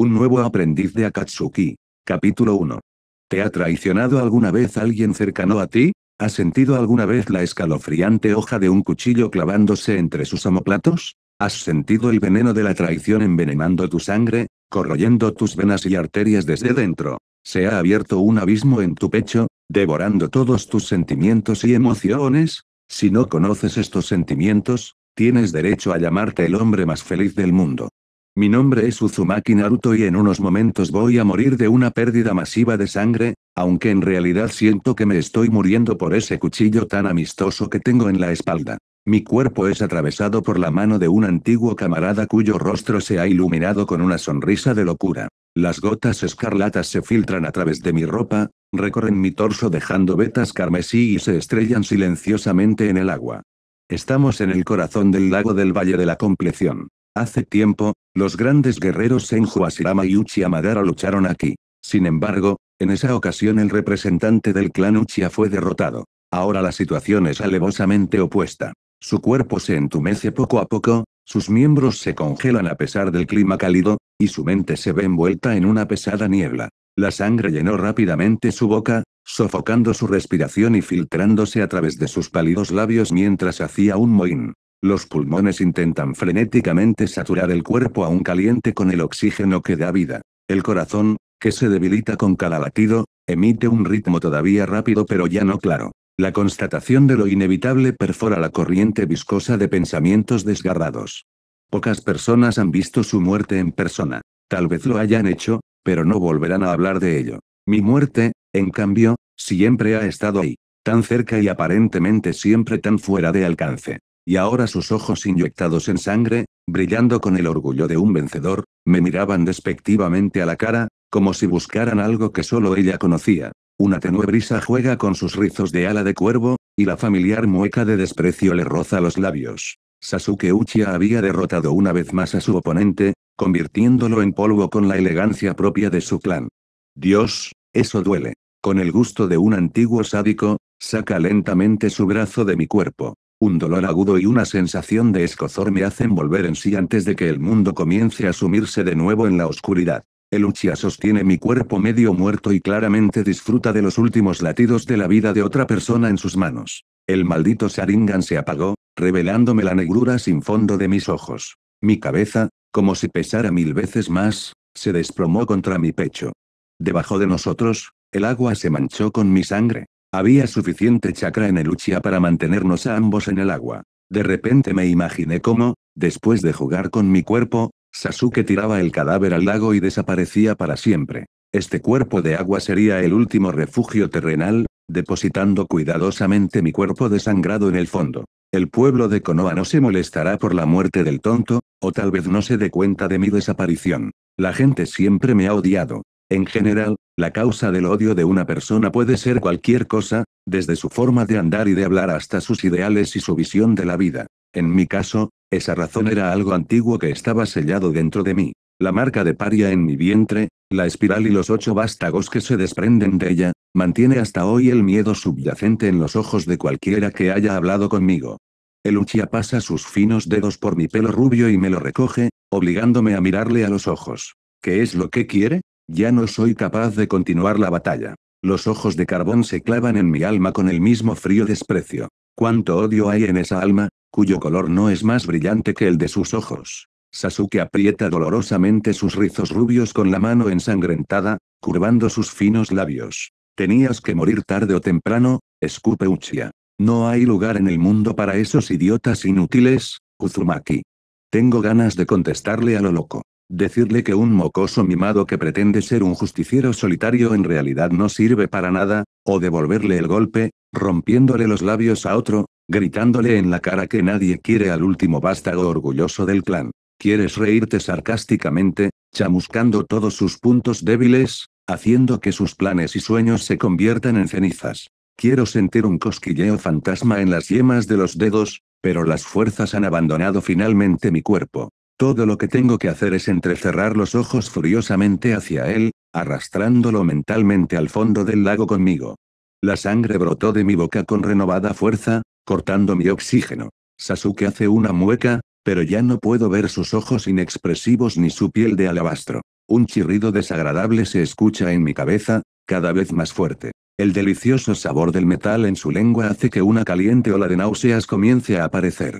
Un nuevo aprendiz de Akatsuki. Capítulo 1. ¿Te ha traicionado alguna vez alguien cercano a ti? ¿Has sentido alguna vez la escalofriante hoja de un cuchillo clavándose entre sus amoplatos? ¿Has sentido el veneno de la traición envenenando tu sangre, corroyendo tus venas y arterias desde dentro? ¿Se ha abierto un abismo en tu pecho, devorando todos tus sentimientos y emociones? Si no conoces estos sentimientos, tienes derecho a llamarte el hombre más feliz del mundo. Mi nombre es Uzumaki Naruto y en unos momentos voy a morir de una pérdida masiva de sangre, aunque en realidad siento que me estoy muriendo por ese cuchillo tan amistoso que tengo en la espalda. Mi cuerpo es atravesado por la mano de un antiguo camarada cuyo rostro se ha iluminado con una sonrisa de locura. Las gotas escarlatas se filtran a través de mi ropa, recorren mi torso dejando vetas carmesí y se estrellan silenciosamente en el agua. Estamos en el corazón del lago del Valle de la Compleción. Hace tiempo, los grandes guerreros Senju Asirama y Uchiha Madara lucharon aquí. Sin embargo, en esa ocasión el representante del clan Uchiha fue derrotado. Ahora la situación es alevosamente opuesta. Su cuerpo se entumece poco a poco, sus miembros se congelan a pesar del clima cálido, y su mente se ve envuelta en una pesada niebla. La sangre llenó rápidamente su boca, sofocando su respiración y filtrándose a través de sus pálidos labios mientras hacía un mohín. Los pulmones intentan frenéticamente saturar el cuerpo aún caliente con el oxígeno que da vida. El corazón, que se debilita con cada latido, emite un ritmo todavía rápido pero ya no claro. La constatación de lo inevitable perfora la corriente viscosa de pensamientos desgarrados. Pocas personas han visto su muerte en persona. Tal vez lo hayan hecho, pero no volverán a hablar de ello. Mi muerte, en cambio, siempre ha estado ahí, tan cerca y aparentemente siempre tan fuera de alcance y ahora sus ojos inyectados en sangre, brillando con el orgullo de un vencedor, me miraban despectivamente a la cara, como si buscaran algo que solo ella conocía. Una tenue brisa juega con sus rizos de ala de cuervo, y la familiar mueca de desprecio le roza los labios. Sasuke Uchiha había derrotado una vez más a su oponente, convirtiéndolo en polvo con la elegancia propia de su clan. Dios, eso duele. Con el gusto de un antiguo sádico, saca lentamente su brazo de mi cuerpo. Un dolor agudo y una sensación de escozor me hacen volver en sí antes de que el mundo comience a sumirse de nuevo en la oscuridad. El Uchiha sostiene mi cuerpo medio muerto y claramente disfruta de los últimos latidos de la vida de otra persona en sus manos. El maldito Sharingan se apagó, revelándome la negrura sin fondo de mis ojos. Mi cabeza, como si pesara mil veces más, se desplomó contra mi pecho. Debajo de nosotros, el agua se manchó con mi sangre. Había suficiente chakra en el Uchiha para mantenernos a ambos en el agua. De repente me imaginé cómo, después de jugar con mi cuerpo, Sasuke tiraba el cadáver al lago y desaparecía para siempre. Este cuerpo de agua sería el último refugio terrenal, depositando cuidadosamente mi cuerpo desangrado en el fondo. El pueblo de Konoha no se molestará por la muerte del tonto, o tal vez no se dé cuenta de mi desaparición. La gente siempre me ha odiado. En general, la causa del odio de una persona puede ser cualquier cosa, desde su forma de andar y de hablar hasta sus ideales y su visión de la vida. En mi caso, esa razón era algo antiguo que estaba sellado dentro de mí. La marca de paria en mi vientre, la espiral y los ocho vástagos que se desprenden de ella, mantiene hasta hoy el miedo subyacente en los ojos de cualquiera que haya hablado conmigo. El uchia pasa sus finos dedos por mi pelo rubio y me lo recoge, obligándome a mirarle a los ojos. ¿Qué es lo que quiere? Ya no soy capaz de continuar la batalla. Los ojos de carbón se clavan en mi alma con el mismo frío desprecio. Cuánto odio hay en esa alma, cuyo color no es más brillante que el de sus ojos. Sasuke aprieta dolorosamente sus rizos rubios con la mano ensangrentada, curvando sus finos labios. Tenías que morir tarde o temprano, escupe Uchiha. No hay lugar en el mundo para esos idiotas inútiles, Uzumaki. Tengo ganas de contestarle a lo loco. Decirle que un mocoso mimado que pretende ser un justiciero solitario en realidad no sirve para nada, o devolverle el golpe, rompiéndole los labios a otro, gritándole en la cara que nadie quiere al último vástago oh, orgulloso del clan. Quieres reírte sarcásticamente, chamuscando todos sus puntos débiles, haciendo que sus planes y sueños se conviertan en cenizas. Quiero sentir un cosquilleo fantasma en las yemas de los dedos, pero las fuerzas han abandonado finalmente mi cuerpo. Todo lo que tengo que hacer es entrecerrar los ojos furiosamente hacia él, arrastrándolo mentalmente al fondo del lago conmigo. La sangre brotó de mi boca con renovada fuerza, cortando mi oxígeno. Sasuke hace una mueca, pero ya no puedo ver sus ojos inexpresivos ni su piel de alabastro. Un chirrido desagradable se escucha en mi cabeza, cada vez más fuerte. El delicioso sabor del metal en su lengua hace que una caliente ola de náuseas comience a aparecer.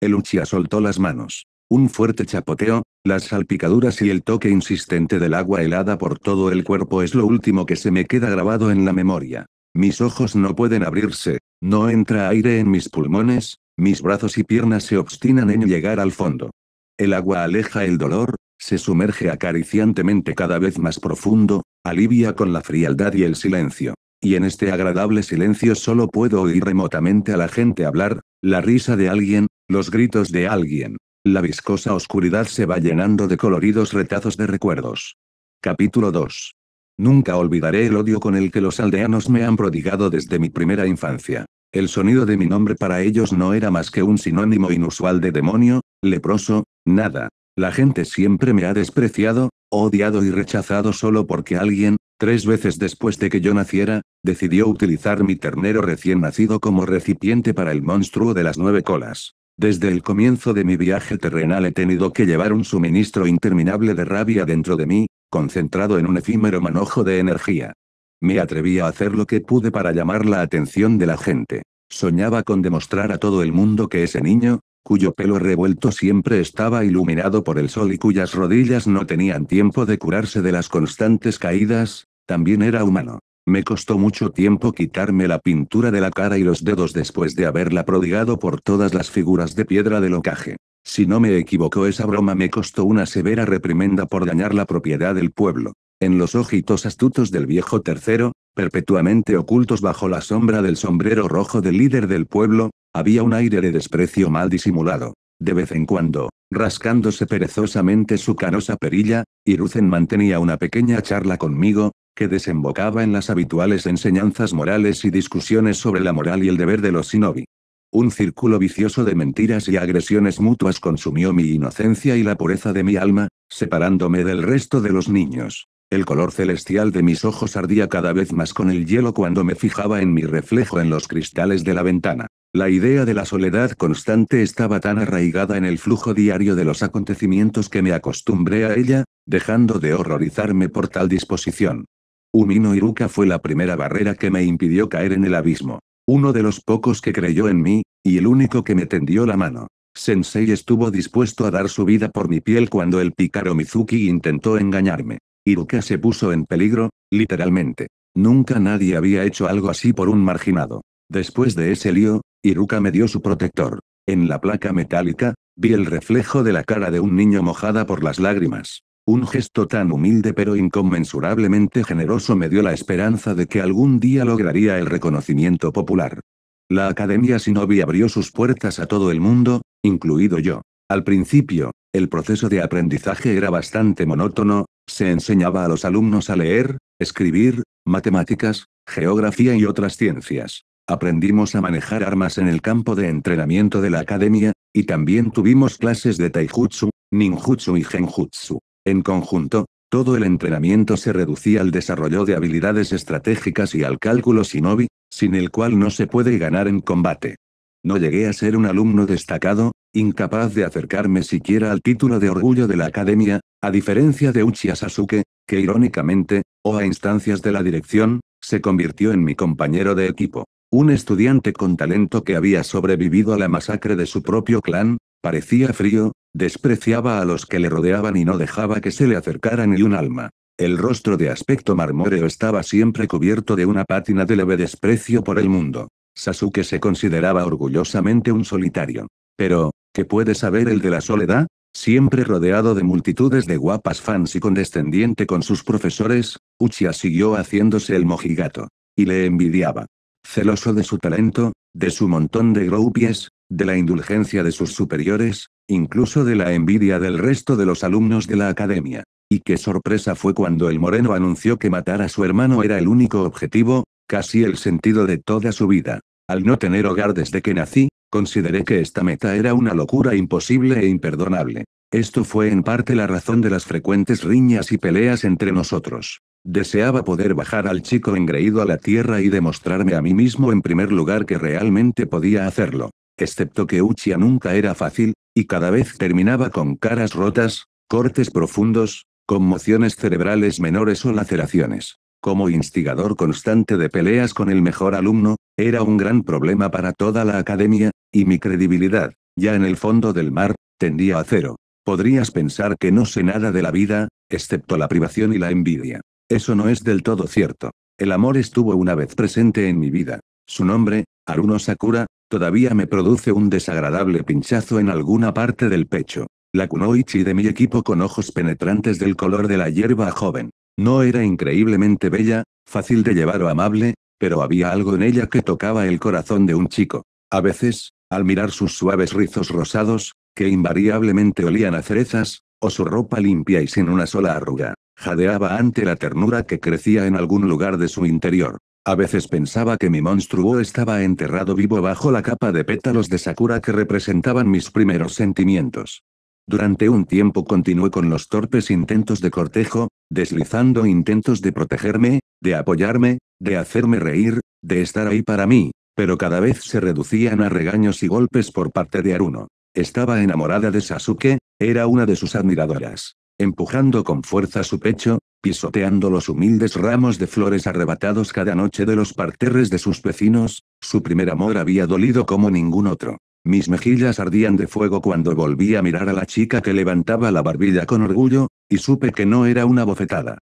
El Uchiha soltó las manos. Un fuerte chapoteo, las salpicaduras y el toque insistente del agua helada por todo el cuerpo es lo último que se me queda grabado en la memoria. Mis ojos no pueden abrirse, no entra aire en mis pulmones, mis brazos y piernas se obstinan en llegar al fondo. El agua aleja el dolor, se sumerge acariciantemente cada vez más profundo, alivia con la frialdad y el silencio. Y en este agradable silencio solo puedo oír remotamente a la gente hablar, la risa de alguien, los gritos de alguien, la viscosa oscuridad se va llenando de coloridos retazos de recuerdos. Capítulo 2. Nunca olvidaré el odio con el que los aldeanos me han prodigado desde mi primera infancia. El sonido de mi nombre para ellos no era más que un sinónimo inusual de demonio, leproso, nada. La gente siempre me ha despreciado, odiado y rechazado solo porque alguien, tres veces después de que yo naciera, decidió utilizar mi ternero recién nacido como recipiente para el monstruo de las nueve colas. Desde el comienzo de mi viaje terrenal he tenido que llevar un suministro interminable de rabia dentro de mí, concentrado en un efímero manojo de energía. Me atreví a hacer lo que pude para llamar la atención de la gente. Soñaba con demostrar a todo el mundo que ese niño, cuyo pelo revuelto siempre estaba iluminado por el sol y cuyas rodillas no tenían tiempo de curarse de las constantes caídas, también era humano. Me costó mucho tiempo quitarme la pintura de la cara y los dedos después de haberla prodigado por todas las figuras de piedra del ocaje. Si no me equivoco esa broma me costó una severa reprimenda por dañar la propiedad del pueblo. En los ojitos astutos del viejo tercero, perpetuamente ocultos bajo la sombra del sombrero rojo del líder del pueblo, había un aire de desprecio mal disimulado. De vez en cuando, rascándose perezosamente su canosa perilla, Irucen mantenía una pequeña charla conmigo, que desembocaba en las habituales enseñanzas morales y discusiones sobre la moral y el deber de los shinobi. Un círculo vicioso de mentiras y agresiones mutuas consumió mi inocencia y la pureza de mi alma, separándome del resto de los niños. El color celestial de mis ojos ardía cada vez más con el hielo cuando me fijaba en mi reflejo en los cristales de la ventana. La idea de la soledad constante estaba tan arraigada en el flujo diario de los acontecimientos que me acostumbré a ella, dejando de horrorizarme por tal disposición. Umino Iruka fue la primera barrera que me impidió caer en el abismo. Uno de los pocos que creyó en mí, y el único que me tendió la mano. Sensei estuvo dispuesto a dar su vida por mi piel cuando el pícaro Mizuki intentó engañarme. Iruka se puso en peligro, literalmente. Nunca nadie había hecho algo así por un marginado. Después de ese lío, Iruka me dio su protector. En la placa metálica, vi el reflejo de la cara de un niño mojada por las lágrimas. Un gesto tan humilde pero inconmensurablemente generoso me dio la esperanza de que algún día lograría el reconocimiento popular. La Academia Shinobi abrió sus puertas a todo el mundo, incluido yo. Al principio, el proceso de aprendizaje era bastante monótono, se enseñaba a los alumnos a leer, escribir, matemáticas, geografía y otras ciencias. Aprendimos a manejar armas en el campo de entrenamiento de la academia, y también tuvimos clases de taijutsu, ninjutsu y genjutsu. En conjunto, todo el entrenamiento se reducía al desarrollo de habilidades estratégicas y al cálculo shinobi, sin el cual no se puede ganar en combate. No llegué a ser un alumno destacado, incapaz de acercarme siquiera al título de orgullo de la academia, a diferencia de Uchiha Sasuke, que irónicamente, o a instancias de la dirección, se convirtió en mi compañero de equipo. Un estudiante con talento que había sobrevivido a la masacre de su propio clan, Parecía frío, despreciaba a los que le rodeaban y no dejaba que se le acercara ni un alma. El rostro de aspecto marmóreo estaba siempre cubierto de una pátina de leve desprecio por el mundo. Sasuke se consideraba orgullosamente un solitario. Pero, ¿qué puede saber el de la soledad? Siempre rodeado de multitudes de guapas fans y condescendiente con sus profesores, Uchiha siguió haciéndose el mojigato. Y le envidiaba. Celoso de su talento, de su montón de groupies, de la indulgencia de sus superiores, incluso de la envidia del resto de los alumnos de la academia. Y qué sorpresa fue cuando el moreno anunció que matar a su hermano era el único objetivo, casi el sentido de toda su vida. Al no tener hogar desde que nací, consideré que esta meta era una locura imposible e imperdonable. Esto fue en parte la razón de las frecuentes riñas y peleas entre nosotros. Deseaba poder bajar al chico engreído a la tierra y demostrarme a mí mismo en primer lugar que realmente podía hacerlo excepto que Uchiha nunca era fácil, y cada vez terminaba con caras rotas, cortes profundos, conmociones cerebrales menores o laceraciones. Como instigador constante de peleas con el mejor alumno, era un gran problema para toda la academia, y mi credibilidad, ya en el fondo del mar, tendía a cero. Podrías pensar que no sé nada de la vida, excepto la privación y la envidia. Eso no es del todo cierto. El amor estuvo una vez presente en mi vida. Su nombre, Aruno Sakura, Todavía me produce un desagradable pinchazo en alguna parte del pecho. La kunoichi de mi equipo con ojos penetrantes del color de la hierba joven. No era increíblemente bella, fácil de llevar o amable, pero había algo en ella que tocaba el corazón de un chico. A veces, al mirar sus suaves rizos rosados, que invariablemente olían a cerezas, o su ropa limpia y sin una sola arruga, jadeaba ante la ternura que crecía en algún lugar de su interior. A veces pensaba que mi monstruo estaba enterrado vivo bajo la capa de pétalos de sakura que representaban mis primeros sentimientos. Durante un tiempo continué con los torpes intentos de cortejo, deslizando intentos de protegerme, de apoyarme, de hacerme reír, de estar ahí para mí, pero cada vez se reducían a regaños y golpes por parte de Aruno. Estaba enamorada de Sasuke, era una de sus admiradoras. Empujando con fuerza su pecho, pisoteando los humildes ramos de flores arrebatados cada noche de los parterres de sus vecinos, su primer amor había dolido como ningún otro. Mis mejillas ardían de fuego cuando volví a mirar a la chica que levantaba la barbilla con orgullo, y supe que no era una bofetada.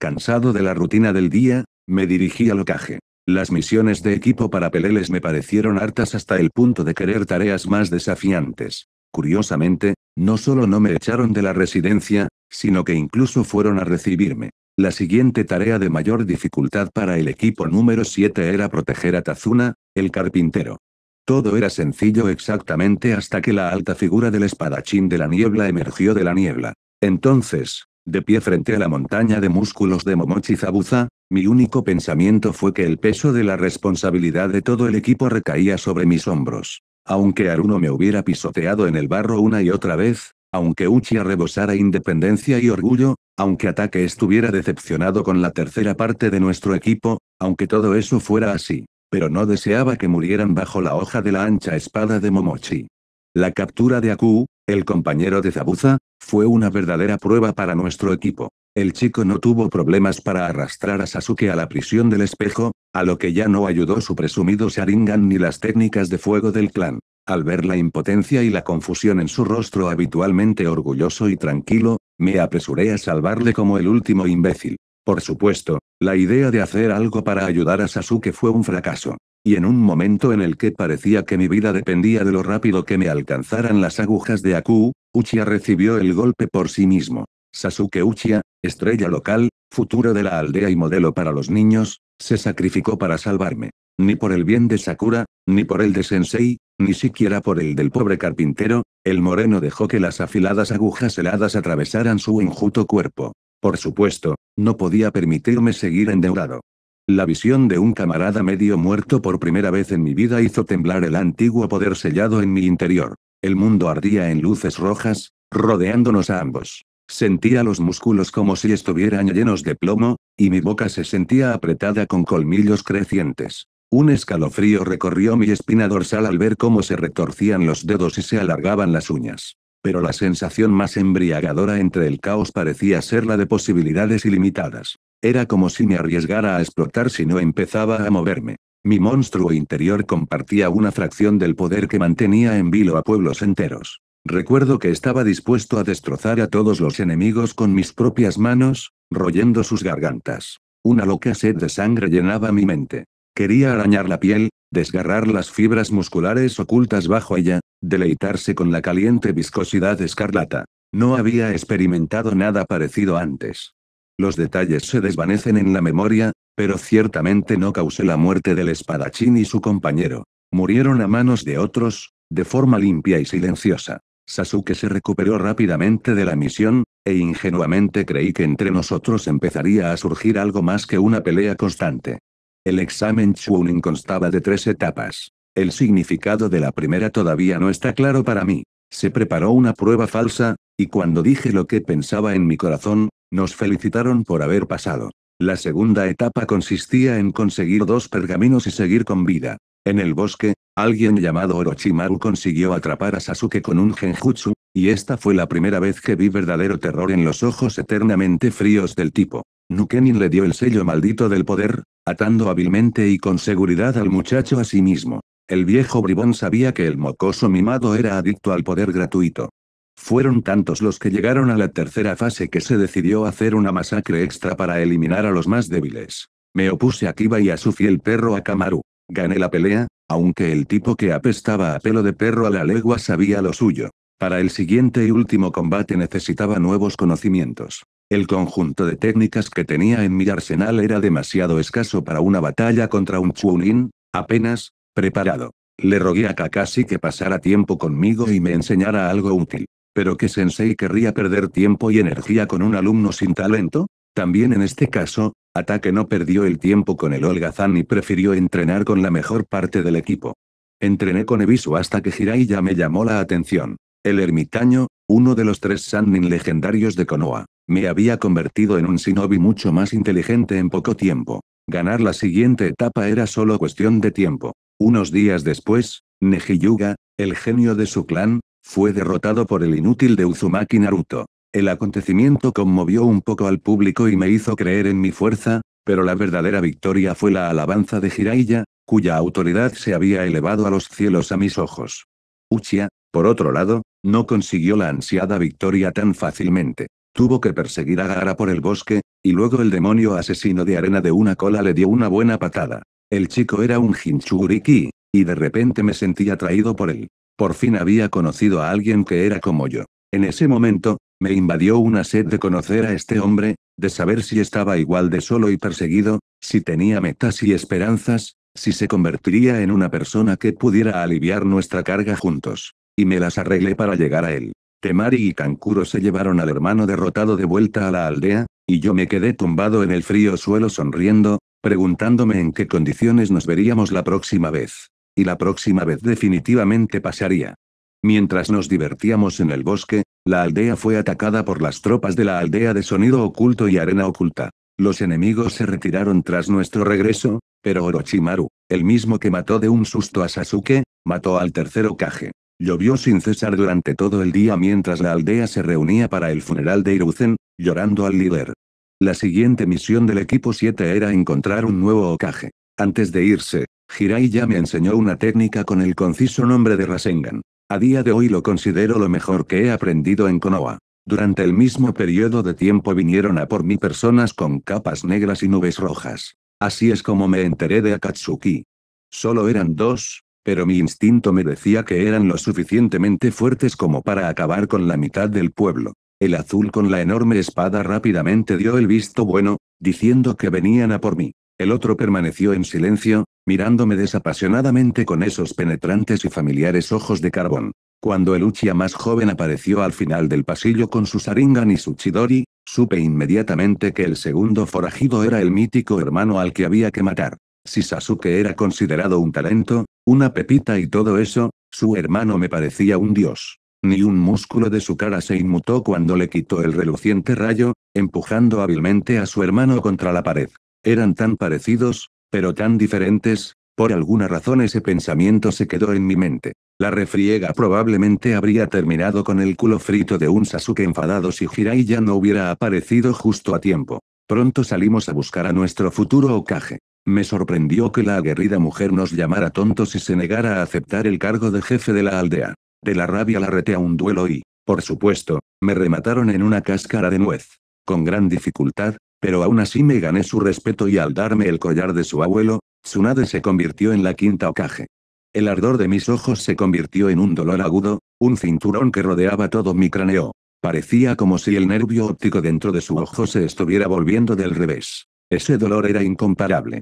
Cansado de la rutina del día, me dirigí al ocaje. Las misiones de equipo para peleles me parecieron hartas hasta el punto de querer tareas más desafiantes. Curiosamente, no solo no me echaron de la residencia, sino que incluso fueron a recibirme. La siguiente tarea de mayor dificultad para el equipo número 7 era proteger a Tazuna, el carpintero. Todo era sencillo exactamente hasta que la alta figura del espadachín de la niebla emergió de la niebla. Entonces, de pie frente a la montaña de músculos de Momochi Zabuza, mi único pensamiento fue que el peso de la responsabilidad de todo el equipo recaía sobre mis hombros. Aunque Aruno me hubiera pisoteado en el barro una y otra vez, aunque Uchiha rebosara independencia y orgullo, aunque Ataque estuviera decepcionado con la tercera parte de nuestro equipo, aunque todo eso fuera así, pero no deseaba que murieran bajo la hoja de la ancha espada de Momochi. La captura de Aku, el compañero de Zabuza, fue una verdadera prueba para nuestro equipo. El chico no tuvo problemas para arrastrar a Sasuke a la prisión del espejo, a lo que ya no ayudó su presumido Sharingan ni las técnicas de fuego del clan. Al ver la impotencia y la confusión en su rostro habitualmente orgulloso y tranquilo, me apresuré a salvarle como el último imbécil. Por supuesto, la idea de hacer algo para ayudar a Sasuke fue un fracaso. Y en un momento en el que parecía que mi vida dependía de lo rápido que me alcanzaran las agujas de Aku, Uchiha recibió el golpe por sí mismo. Sasuke Uchiha, estrella local, futuro de la aldea y modelo para los niños, se sacrificó para salvarme. Ni por el bien de Sakura, ni por el de Sensei, ni siquiera por el del pobre carpintero, el moreno dejó que las afiladas agujas heladas atravesaran su injuto cuerpo. Por supuesto, no podía permitirme seguir endeudado. La visión de un camarada medio muerto por primera vez en mi vida hizo temblar el antiguo poder sellado en mi interior. El mundo ardía en luces rojas, rodeándonos a ambos. Sentía los músculos como si estuvieran llenos de plomo, y mi boca se sentía apretada con colmillos crecientes. Un escalofrío recorrió mi espina dorsal al ver cómo se retorcían los dedos y se alargaban las uñas. Pero la sensación más embriagadora entre el caos parecía ser la de posibilidades ilimitadas. Era como si me arriesgara a explotar si no empezaba a moverme. Mi monstruo interior compartía una fracción del poder que mantenía en vilo a pueblos enteros. Recuerdo que estaba dispuesto a destrozar a todos los enemigos con mis propias manos, royendo sus gargantas. Una loca sed de sangre llenaba mi mente. Quería arañar la piel, desgarrar las fibras musculares ocultas bajo ella, deleitarse con la caliente viscosidad escarlata. No había experimentado nada parecido antes. Los detalles se desvanecen en la memoria, pero ciertamente no causé la muerte del espadachín y su compañero. Murieron a manos de otros, de forma limpia y silenciosa. Sasuke se recuperó rápidamente de la misión, e ingenuamente creí que entre nosotros empezaría a surgir algo más que una pelea constante. El examen Chunin constaba de tres etapas. El significado de la primera todavía no está claro para mí. Se preparó una prueba falsa, y cuando dije lo que pensaba en mi corazón, nos felicitaron por haber pasado. La segunda etapa consistía en conseguir dos pergaminos y seguir con vida. En el bosque, Alguien llamado Orochimaru consiguió atrapar a Sasuke con un genjutsu, y esta fue la primera vez que vi verdadero terror en los ojos eternamente fríos del tipo. Nukenin le dio el sello maldito del poder, atando hábilmente y con seguridad al muchacho a sí mismo. El viejo bribón sabía que el mocoso mimado era adicto al poder gratuito. Fueron tantos los que llegaron a la tercera fase que se decidió hacer una masacre extra para eliminar a los más débiles. Me opuse a Kiba y a su fiel perro Akamaru. Gané la pelea, aunque el tipo que apestaba a pelo de perro a la legua sabía lo suyo. Para el siguiente y último combate necesitaba nuevos conocimientos. El conjunto de técnicas que tenía en mi arsenal era demasiado escaso para una batalla contra un Chunin, apenas, preparado. Le rogué a Kakashi que pasara tiempo conmigo y me enseñara algo útil. ¿Pero que sensei querría perder tiempo y energía con un alumno sin talento? También en este caso, Ataque no perdió el tiempo con el holgazán y prefirió entrenar con la mejor parte del equipo. Entrené con Ebisu hasta que Jiraiya me llamó la atención. El ermitaño, uno de los tres Sannin legendarios de Konoha, me había convertido en un shinobi mucho más inteligente en poco tiempo. Ganar la siguiente etapa era solo cuestión de tiempo. Unos días después, Nejiyuga, el genio de su clan, fue derrotado por el inútil de Uzumaki Naruto. El acontecimiento conmovió un poco al público y me hizo creer en mi fuerza, pero la verdadera victoria fue la alabanza de Jiraiya, cuya autoridad se había elevado a los cielos a mis ojos. Uchiha, por otro lado, no consiguió la ansiada victoria tan fácilmente. Tuvo que perseguir a Gara por el bosque, y luego el demonio asesino de arena de una cola le dio una buena patada. El chico era un Hinchuriki, y de repente me sentí atraído por él. Por fin había conocido a alguien que era como yo. En ese momento, me invadió una sed de conocer a este hombre, de saber si estaba igual de solo y perseguido, si tenía metas y esperanzas, si se convertiría en una persona que pudiera aliviar nuestra carga juntos. Y me las arreglé para llegar a él. Temari y Kankuro se llevaron al hermano derrotado de vuelta a la aldea, y yo me quedé tumbado en el frío suelo sonriendo, preguntándome en qué condiciones nos veríamos la próxima vez. Y la próxima vez definitivamente pasaría. Mientras nos divertíamos en el bosque, la aldea fue atacada por las tropas de la aldea de sonido oculto y arena oculta. Los enemigos se retiraron tras nuestro regreso, pero Orochimaru, el mismo que mató de un susto a Sasuke, mató al tercero Kage. Llovió sin cesar durante todo el día mientras la aldea se reunía para el funeral de Iruzen, llorando al líder. La siguiente misión del equipo 7 era encontrar un nuevo Okage. Antes de irse, Hirai ya me enseñó una técnica con el conciso nombre de Rasengan. A día de hoy lo considero lo mejor que he aprendido en Konoha. Durante el mismo periodo de tiempo vinieron a por mí personas con capas negras y nubes rojas. Así es como me enteré de Akatsuki. Solo eran dos, pero mi instinto me decía que eran lo suficientemente fuertes como para acabar con la mitad del pueblo. El azul con la enorme espada rápidamente dio el visto bueno, diciendo que venían a por mí. El otro permaneció en silencio, mirándome desapasionadamente con esos penetrantes y familiares ojos de carbón. Cuando el Uchiha más joven apareció al final del pasillo con su saringa y su Chidori, supe inmediatamente que el segundo forajido era el mítico hermano al que había que matar. Si Sasuke era considerado un talento, una pepita y todo eso, su hermano me parecía un dios. Ni un músculo de su cara se inmutó cuando le quitó el reluciente rayo, empujando hábilmente a su hermano contra la pared. Eran tan parecidos, pero tan diferentes, por alguna razón ese pensamiento se quedó en mi mente. La refriega probablemente habría terminado con el culo frito de un Sasuke enfadado si Jiraiya ya no hubiera aparecido justo a tiempo. Pronto salimos a buscar a nuestro futuro ocaje. Me sorprendió que la aguerrida mujer nos llamara tontos y se negara a aceptar el cargo de jefe de la aldea. De la rabia la reté a un duelo y, por supuesto, me remataron en una cáscara de nuez. Con gran dificultad, pero aún así me gané su respeto y al darme el collar de su abuelo, Tsunade se convirtió en la quinta ocaje. El ardor de mis ojos se convirtió en un dolor agudo, un cinturón que rodeaba todo mi cráneo. Parecía como si el nervio óptico dentro de su ojo se estuviera volviendo del revés. Ese dolor era incomparable.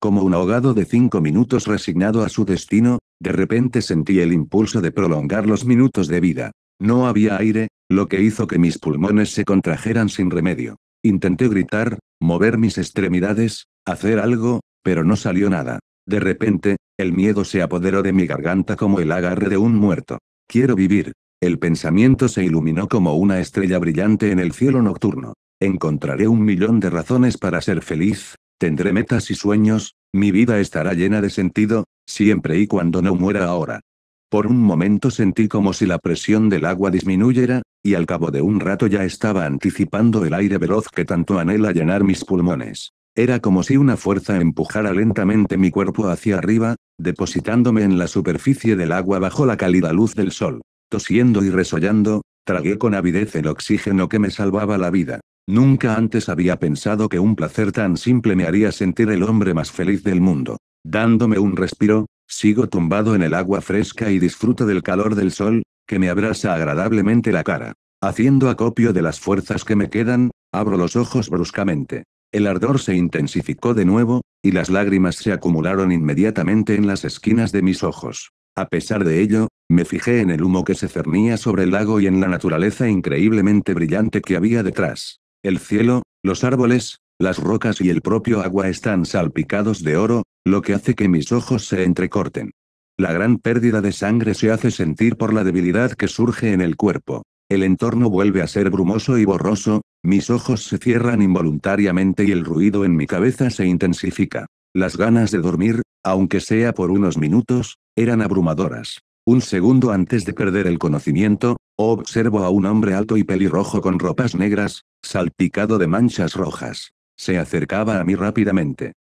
Como un ahogado de cinco minutos resignado a su destino, de repente sentí el impulso de prolongar los minutos de vida. No había aire, lo que hizo que mis pulmones se contrajeran sin remedio. Intenté gritar, mover mis extremidades, hacer algo, pero no salió nada. De repente, el miedo se apoderó de mi garganta como el agarre de un muerto. Quiero vivir. El pensamiento se iluminó como una estrella brillante en el cielo nocturno. Encontraré un millón de razones para ser feliz, tendré metas y sueños, mi vida estará llena de sentido, siempre y cuando no muera ahora. Por un momento sentí como si la presión del agua disminuyera, y al cabo de un rato ya estaba anticipando el aire veloz que tanto anhela llenar mis pulmones. Era como si una fuerza empujara lentamente mi cuerpo hacia arriba, depositándome en la superficie del agua bajo la cálida luz del sol. Tosiendo y resollando, tragué con avidez el oxígeno que me salvaba la vida. Nunca antes había pensado que un placer tan simple me haría sentir el hombre más feliz del mundo. Dándome un respiro, sigo tumbado en el agua fresca y disfruto del calor del sol, que me abrasa agradablemente la cara. Haciendo acopio de las fuerzas que me quedan, abro los ojos bruscamente. El ardor se intensificó de nuevo, y las lágrimas se acumularon inmediatamente en las esquinas de mis ojos. A pesar de ello, me fijé en el humo que se cernía sobre el lago y en la naturaleza increíblemente brillante que había detrás. El cielo, los árboles, las rocas y el propio agua están salpicados de oro, lo que hace que mis ojos se entrecorten. La gran pérdida de sangre se hace sentir por la debilidad que surge en el cuerpo. El entorno vuelve a ser brumoso y borroso, mis ojos se cierran involuntariamente y el ruido en mi cabeza se intensifica. Las ganas de dormir, aunque sea por unos minutos, eran abrumadoras. Un segundo antes de perder el conocimiento, observo a un hombre alto y pelirrojo con ropas negras, salpicado de manchas rojas. Se acercaba a mí rápidamente.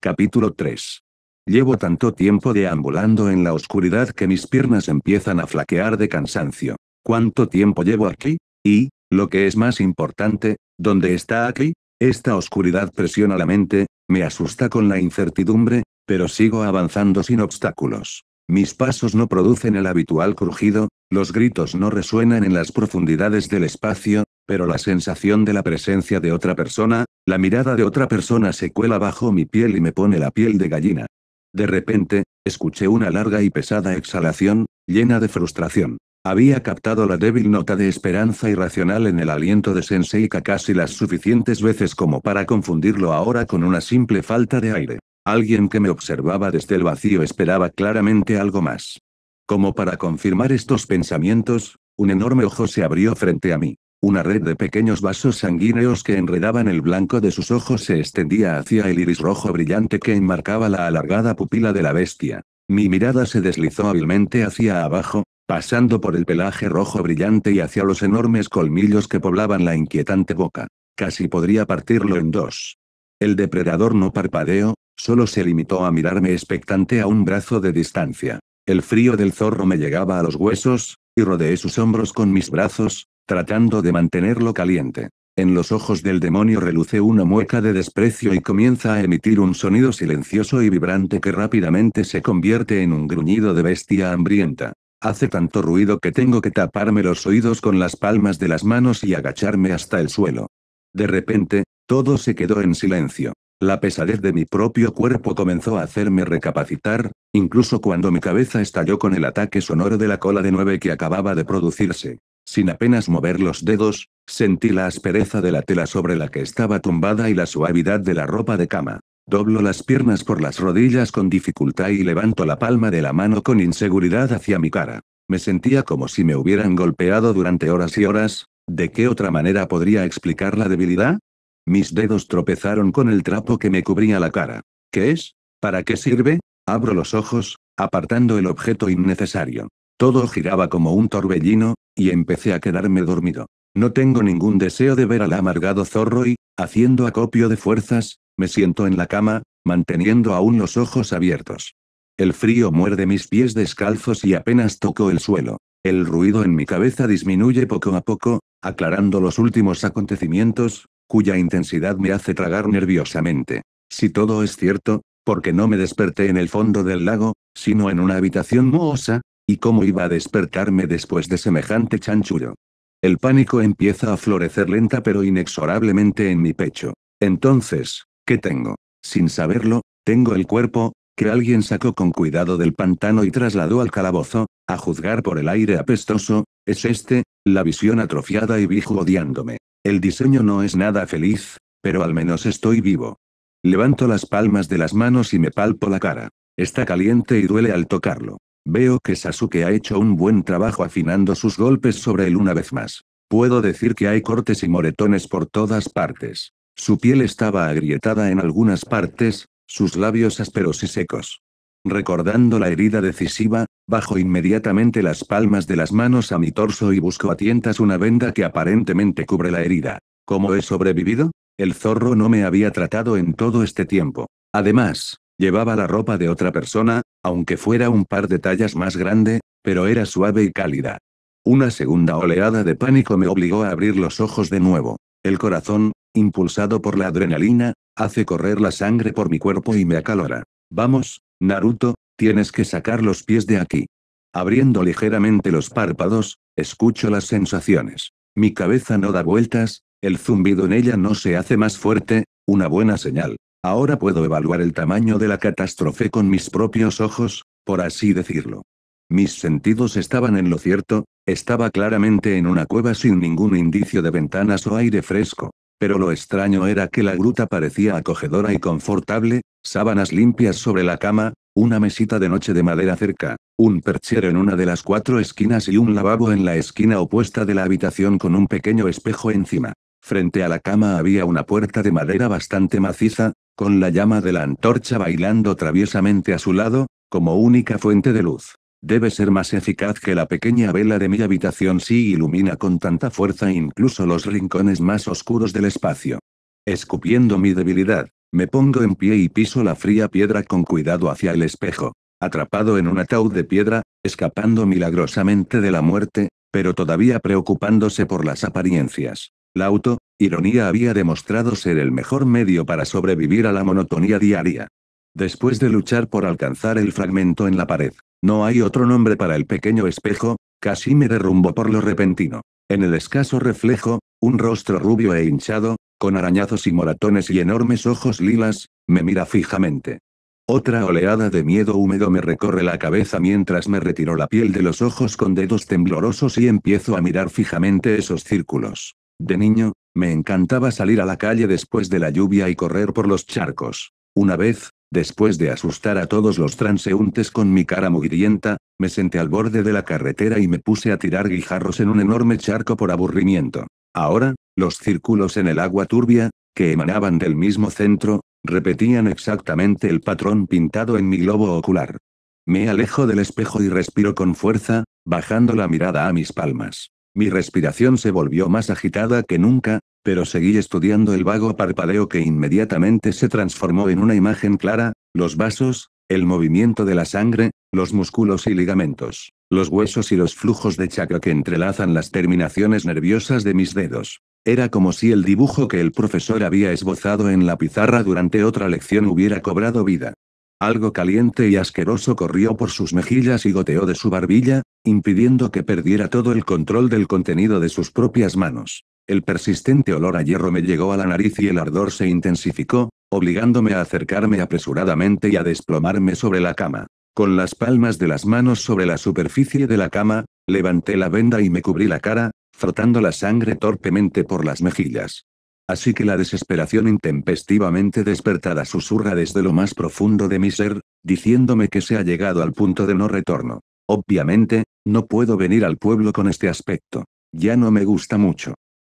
Capítulo 3. Llevo tanto tiempo deambulando en la oscuridad que mis piernas empiezan a flaquear de cansancio. ¿Cuánto tiempo llevo aquí? Y, lo que es más importante, ¿dónde está aquí? Esta oscuridad presiona la mente, me asusta con la incertidumbre, pero sigo avanzando sin obstáculos. Mis pasos no producen el habitual crujido, los gritos no resuenan en las profundidades del espacio, pero la sensación de la presencia de otra persona, la mirada de otra persona se cuela bajo mi piel y me pone la piel de gallina. De repente, escuché una larga y pesada exhalación, llena de frustración. Había captado la débil nota de esperanza irracional en el aliento de Sensei casi las suficientes veces como para confundirlo ahora con una simple falta de aire. Alguien que me observaba desde el vacío esperaba claramente algo más. Como para confirmar estos pensamientos, un enorme ojo se abrió frente a mí. Una red de pequeños vasos sanguíneos que enredaban el blanco de sus ojos se extendía hacia el iris rojo brillante que enmarcaba la alargada pupila de la bestia. Mi mirada se deslizó hábilmente hacia abajo, pasando por el pelaje rojo brillante y hacia los enormes colmillos que poblaban la inquietante boca. Casi podría partirlo en dos. El depredador no parpadeó, solo se limitó a mirarme expectante a un brazo de distancia. El frío del zorro me llegaba a los huesos, y rodeé sus hombros con mis brazos, tratando de mantenerlo caliente. En los ojos del demonio reluce una mueca de desprecio y comienza a emitir un sonido silencioso y vibrante que rápidamente se convierte en un gruñido de bestia hambrienta. Hace tanto ruido que tengo que taparme los oídos con las palmas de las manos y agacharme hasta el suelo. De repente, todo se quedó en silencio. La pesadez de mi propio cuerpo comenzó a hacerme recapacitar, incluso cuando mi cabeza estalló con el ataque sonoro de la cola de nueve que acababa de producirse. Sin apenas mover los dedos, sentí la aspereza de la tela sobre la que estaba tumbada y la suavidad de la ropa de cama. Doblo las piernas por las rodillas con dificultad y levanto la palma de la mano con inseguridad hacia mi cara. Me sentía como si me hubieran golpeado durante horas y horas. ¿De qué otra manera podría explicar la debilidad? Mis dedos tropezaron con el trapo que me cubría la cara. ¿Qué es? ¿Para qué sirve? Abro los ojos, apartando el objeto innecesario. Todo giraba como un torbellino, y empecé a quedarme dormido. No tengo ningún deseo de ver al amargado zorro y, haciendo acopio de fuerzas, me siento en la cama, manteniendo aún los ojos abiertos. El frío muerde mis pies descalzos y apenas toco el suelo. El ruido en mi cabeza disminuye poco a poco, aclarando los últimos acontecimientos, cuya intensidad me hace tragar nerviosamente. Si todo es cierto, porque no me desperté en el fondo del lago, sino en una habitación mohosa, ¿Y cómo iba a despertarme después de semejante chanchullo? El pánico empieza a florecer lenta pero inexorablemente en mi pecho. Entonces, ¿qué tengo? Sin saberlo, tengo el cuerpo, que alguien sacó con cuidado del pantano y trasladó al calabozo, a juzgar por el aire apestoso, es este, la visión atrofiada y vi odiándome. El diseño no es nada feliz, pero al menos estoy vivo. Levanto las palmas de las manos y me palpo la cara. Está caliente y duele al tocarlo. Veo que Sasuke ha hecho un buen trabajo afinando sus golpes sobre él una vez más. Puedo decir que hay cortes y moretones por todas partes. Su piel estaba agrietada en algunas partes, sus labios ásperos y secos. Recordando la herida decisiva, bajo inmediatamente las palmas de las manos a mi torso y busco a tientas una venda que aparentemente cubre la herida. ¿Cómo he sobrevivido? El zorro no me había tratado en todo este tiempo. Además, Llevaba la ropa de otra persona, aunque fuera un par de tallas más grande, pero era suave y cálida. Una segunda oleada de pánico me obligó a abrir los ojos de nuevo. El corazón, impulsado por la adrenalina, hace correr la sangre por mi cuerpo y me acalora. Vamos, Naruto, tienes que sacar los pies de aquí. Abriendo ligeramente los párpados, escucho las sensaciones. Mi cabeza no da vueltas, el zumbido en ella no se hace más fuerte, una buena señal. Ahora puedo evaluar el tamaño de la catástrofe con mis propios ojos, por así decirlo. Mis sentidos estaban en lo cierto, estaba claramente en una cueva sin ningún indicio de ventanas o aire fresco. Pero lo extraño era que la gruta parecía acogedora y confortable, sábanas limpias sobre la cama, una mesita de noche de madera cerca, un perchero en una de las cuatro esquinas y un lavabo en la esquina opuesta de la habitación con un pequeño espejo encima. Frente a la cama había una puerta de madera bastante maciza, con la llama de la antorcha bailando traviesamente a su lado, como única fuente de luz. Debe ser más eficaz que la pequeña vela de mi habitación si ilumina con tanta fuerza incluso los rincones más oscuros del espacio. Escupiendo mi debilidad, me pongo en pie y piso la fría piedra con cuidado hacia el espejo. Atrapado en un ataúd de piedra, escapando milagrosamente de la muerte, pero todavía preocupándose por las apariencias. Lauto, Ironía había demostrado ser el mejor medio para sobrevivir a la monotonía diaria. Después de luchar por alcanzar el fragmento en la pared, no hay otro nombre para el pequeño espejo, casi me derrumbo por lo repentino. En el escaso reflejo, un rostro rubio e hinchado, con arañazos y moratones y enormes ojos lilas, me mira fijamente. Otra oleada de miedo húmedo me recorre la cabeza mientras me retiro la piel de los ojos con dedos temblorosos y empiezo a mirar fijamente esos círculos. De niño, me encantaba salir a la calle después de la lluvia y correr por los charcos. Una vez, después de asustar a todos los transeúntes con mi cara mugrienta, me senté al borde de la carretera y me puse a tirar guijarros en un enorme charco por aburrimiento. Ahora, los círculos en el agua turbia, que emanaban del mismo centro, repetían exactamente el patrón pintado en mi globo ocular. Me alejo del espejo y respiro con fuerza, bajando la mirada a mis palmas. Mi respiración se volvió más agitada que nunca, pero seguí estudiando el vago parpadeo que inmediatamente se transformó en una imagen clara, los vasos, el movimiento de la sangre, los músculos y ligamentos, los huesos y los flujos de chakra que entrelazan las terminaciones nerviosas de mis dedos. Era como si el dibujo que el profesor había esbozado en la pizarra durante otra lección hubiera cobrado vida. Algo caliente y asqueroso corrió por sus mejillas y goteó de su barbilla, impidiendo que perdiera todo el control del contenido de sus propias manos. El persistente olor a hierro me llegó a la nariz y el ardor se intensificó, obligándome a acercarme apresuradamente y a desplomarme sobre la cama. Con las palmas de las manos sobre la superficie de la cama, levanté la venda y me cubrí la cara, frotando la sangre torpemente por las mejillas. Así que la desesperación intempestivamente despertada susurra desde lo más profundo de mi ser, diciéndome que se ha llegado al punto de no retorno. Obviamente, no puedo venir al pueblo con este aspecto. Ya no me gusta mucho.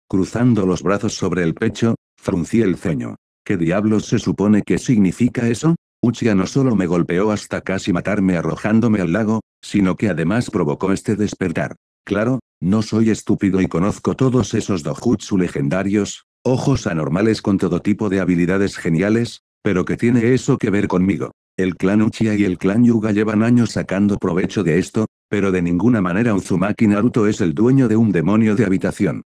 Cruzando los brazos sobre el pecho, fruncí el ceño. ¿Qué diablos se supone que significa eso? Uchiha no solo me golpeó hasta casi matarme arrojándome al lago, sino que además provocó este despertar. Claro, no soy estúpido y conozco todos esos dojutsu legendarios, Ojos anormales con todo tipo de habilidades geniales, pero ¿qué tiene eso que ver conmigo? El clan Uchiha y el clan Yuga llevan años sacando provecho de esto, pero de ninguna manera Uzumaki Naruto es el dueño de un demonio de habitación.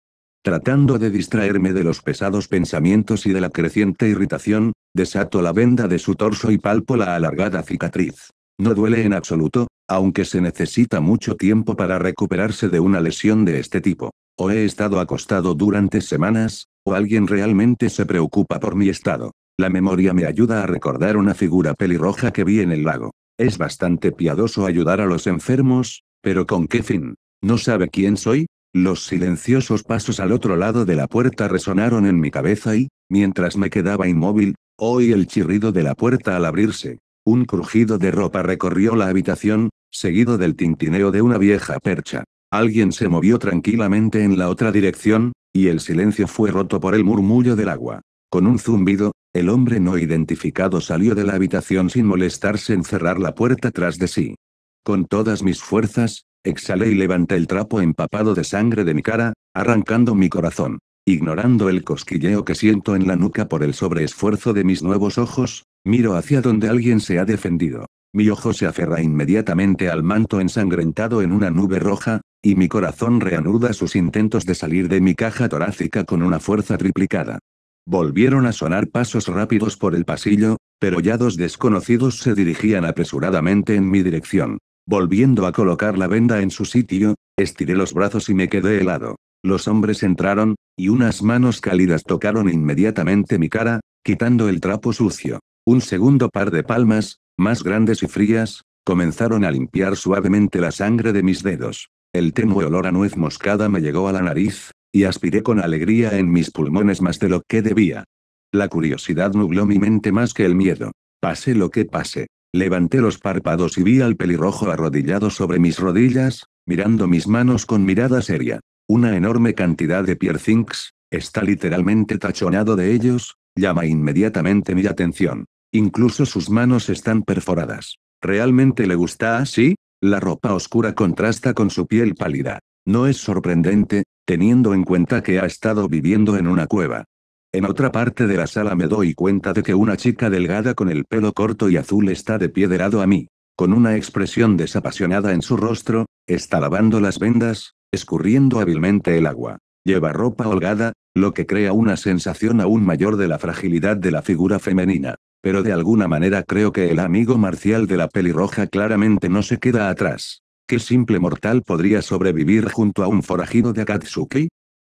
Tratando de distraerme de los pesados pensamientos y de la creciente irritación, desato la venda de su torso y palpo la alargada cicatriz. No duele en absoluto, aunque se necesita mucho tiempo para recuperarse de una lesión de este tipo. O he estado acostado durante semanas, o alguien realmente se preocupa por mi estado. La memoria me ayuda a recordar una figura pelirroja que vi en el lago. Es bastante piadoso ayudar a los enfermos, pero ¿con qué fin? ¿No sabe quién soy? Los silenciosos pasos al otro lado de la puerta resonaron en mi cabeza y, mientras me quedaba inmóvil, oí el chirrido de la puerta al abrirse. Un crujido de ropa recorrió la habitación, seguido del tintineo de una vieja percha. Alguien se movió tranquilamente en la otra dirección, y el silencio fue roto por el murmullo del agua. Con un zumbido, el hombre no identificado salió de la habitación sin molestarse en cerrar la puerta tras de sí. Con todas mis fuerzas, exhalé y levanté el trapo empapado de sangre de mi cara, arrancando mi corazón. Ignorando el cosquilleo que siento en la nuca por el sobreesfuerzo de mis nuevos ojos, miro hacia donde alguien se ha defendido. Mi ojo se aferra inmediatamente al manto ensangrentado en una nube roja, y mi corazón reanuda sus intentos de salir de mi caja torácica con una fuerza triplicada. Volvieron a sonar pasos rápidos por el pasillo, pero ya dos desconocidos se dirigían apresuradamente en mi dirección. Volviendo a colocar la venda en su sitio, estiré los brazos y me quedé helado. Los hombres entraron, y unas manos cálidas tocaron inmediatamente mi cara, quitando el trapo sucio. Un segundo par de palmas, más grandes y frías, comenzaron a limpiar suavemente la sangre de mis dedos. El tenue olor a nuez moscada me llegó a la nariz, y aspiré con alegría en mis pulmones más de lo que debía. La curiosidad nubló mi mente más que el miedo. Pase lo que pase. Levanté los párpados y vi al pelirrojo arrodillado sobre mis rodillas, mirando mis manos con mirada seria. Una enorme cantidad de piercings, está literalmente tachonado de ellos, llama inmediatamente mi atención. Incluso sus manos están perforadas. ¿Realmente le gusta así? La ropa oscura contrasta con su piel pálida. No es sorprendente, teniendo en cuenta que ha estado viviendo en una cueva. En otra parte de la sala me doy cuenta de que una chica delgada con el pelo corto y azul está de pie de lado a mí. Con una expresión desapasionada en su rostro, está lavando las vendas, escurriendo hábilmente el agua. Lleva ropa holgada, lo que crea una sensación aún mayor de la fragilidad de la figura femenina. Pero de alguna manera creo que el amigo marcial de la pelirroja claramente no se queda atrás. ¿Qué simple mortal podría sobrevivir junto a un forajido de Akatsuki?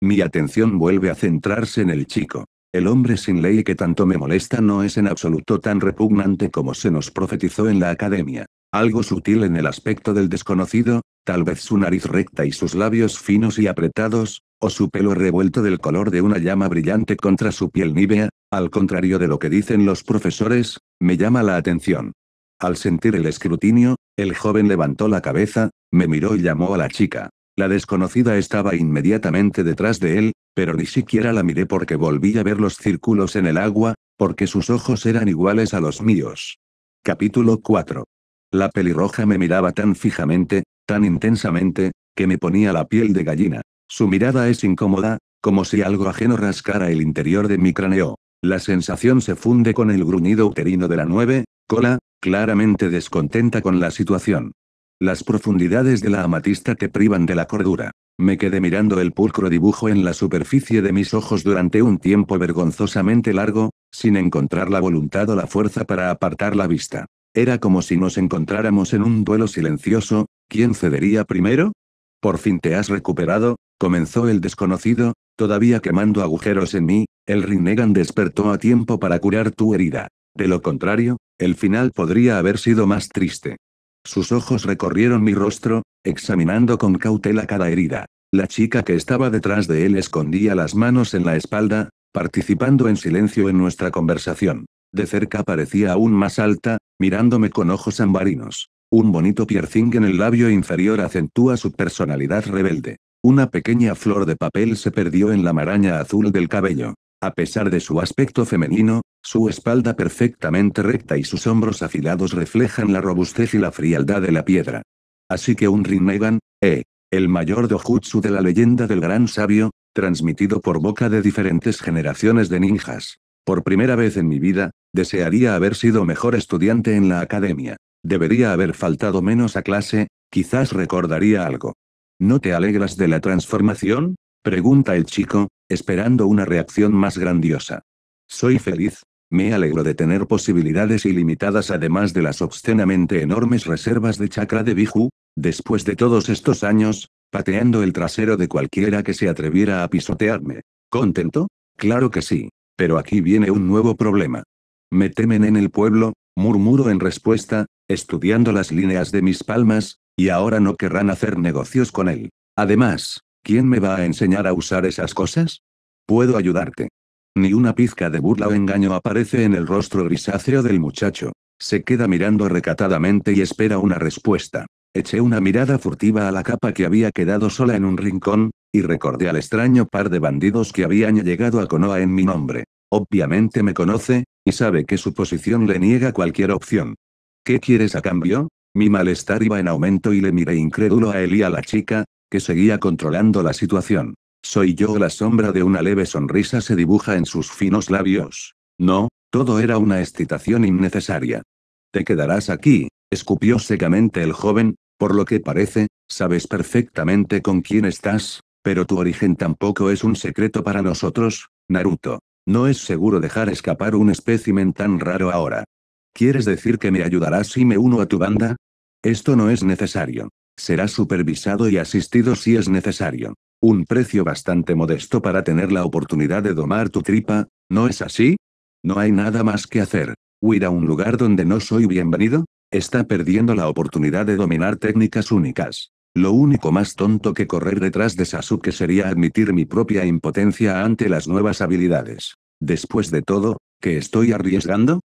Mi atención vuelve a centrarse en el chico. El hombre sin ley que tanto me molesta no es en absoluto tan repugnante como se nos profetizó en la academia. Algo sutil en el aspecto del desconocido, tal vez su nariz recta y sus labios finos y apretados, o su pelo revuelto del color de una llama brillante contra su piel nívea, al contrario de lo que dicen los profesores, me llama la atención. Al sentir el escrutinio, el joven levantó la cabeza, me miró y llamó a la chica. La desconocida estaba inmediatamente detrás de él, pero ni siquiera la miré porque volví a ver los círculos en el agua, porque sus ojos eran iguales a los míos. Capítulo 4. La pelirroja me miraba tan fijamente, tan intensamente, que me ponía la piel de gallina. Su mirada es incómoda, como si algo ajeno rascara el interior de mi cráneo. La sensación se funde con el gruñido uterino de la nueve, cola, claramente descontenta con la situación. Las profundidades de la amatista te privan de la cordura. Me quedé mirando el pulcro dibujo en la superficie de mis ojos durante un tiempo vergonzosamente largo, sin encontrar la voluntad o la fuerza para apartar la vista. Era como si nos encontráramos en un duelo silencioso, ¿quién cedería primero? Por fin te has recuperado, comenzó el desconocido, todavía quemando agujeros en mí, el Rinnegan despertó a tiempo para curar tu herida. De lo contrario, el final podría haber sido más triste. Sus ojos recorrieron mi rostro, examinando con cautela cada herida. La chica que estaba detrás de él escondía las manos en la espalda, participando en silencio en nuestra conversación. De cerca parecía aún más alta, mirándome con ojos ambarinos. Un bonito piercing en el labio inferior acentúa su personalidad rebelde. Una pequeña flor de papel se perdió en la maraña azul del cabello. A pesar de su aspecto femenino, su espalda perfectamente recta y sus hombros afilados reflejan la robustez y la frialdad de la piedra. Así que un Rinnegan, eh, el mayor dojutsu de la leyenda del gran sabio, transmitido por boca de diferentes generaciones de ninjas. Por primera vez en mi vida, desearía haber sido mejor estudiante en la academia. Debería haber faltado menos a clase, quizás recordaría algo. ¿No te alegras de la transformación? Pregunta el chico, esperando una reacción más grandiosa. Soy feliz. Me alegro de tener posibilidades ilimitadas además de las obscenamente enormes reservas de chakra de Biju, después de todos estos años, pateando el trasero de cualquiera que se atreviera a pisotearme. ¿Contento? Claro que sí. Pero aquí viene un nuevo problema. Me temen en el pueblo, murmuro en respuesta, estudiando las líneas de mis palmas, y ahora no querrán hacer negocios con él. Además, ¿quién me va a enseñar a usar esas cosas? Puedo ayudarte. Ni una pizca de burla o engaño aparece en el rostro grisáceo del muchacho. Se queda mirando recatadamente y espera una respuesta. Eché una mirada furtiva a la capa que había quedado sola en un rincón, y recordé al extraño par de bandidos que habían llegado a Konoa en mi nombre. Obviamente me conoce, y sabe que su posición le niega cualquier opción. ¿Qué quieres a cambio? Mi malestar iba en aumento y le miré incrédulo a él y a la chica, que seguía controlando la situación. Soy yo la sombra de una leve sonrisa se dibuja en sus finos labios. No, todo era una excitación innecesaria. Te quedarás aquí, escupió secamente el joven, por lo que parece, sabes perfectamente con quién estás, pero tu origen tampoco es un secreto para nosotros, Naruto. No es seguro dejar escapar un espécimen tan raro ahora. ¿Quieres decir que me ayudarás si me uno a tu banda? Esto no es necesario. Será supervisado y asistido si es necesario. Un precio bastante modesto para tener la oportunidad de domar tu tripa, ¿no es así? No hay nada más que hacer. Huir a un lugar donde no soy bienvenido, está perdiendo la oportunidad de dominar técnicas únicas. Lo único más tonto que correr detrás de Sasuke sería admitir mi propia impotencia ante las nuevas habilidades. Después de todo, ¿qué estoy arriesgando?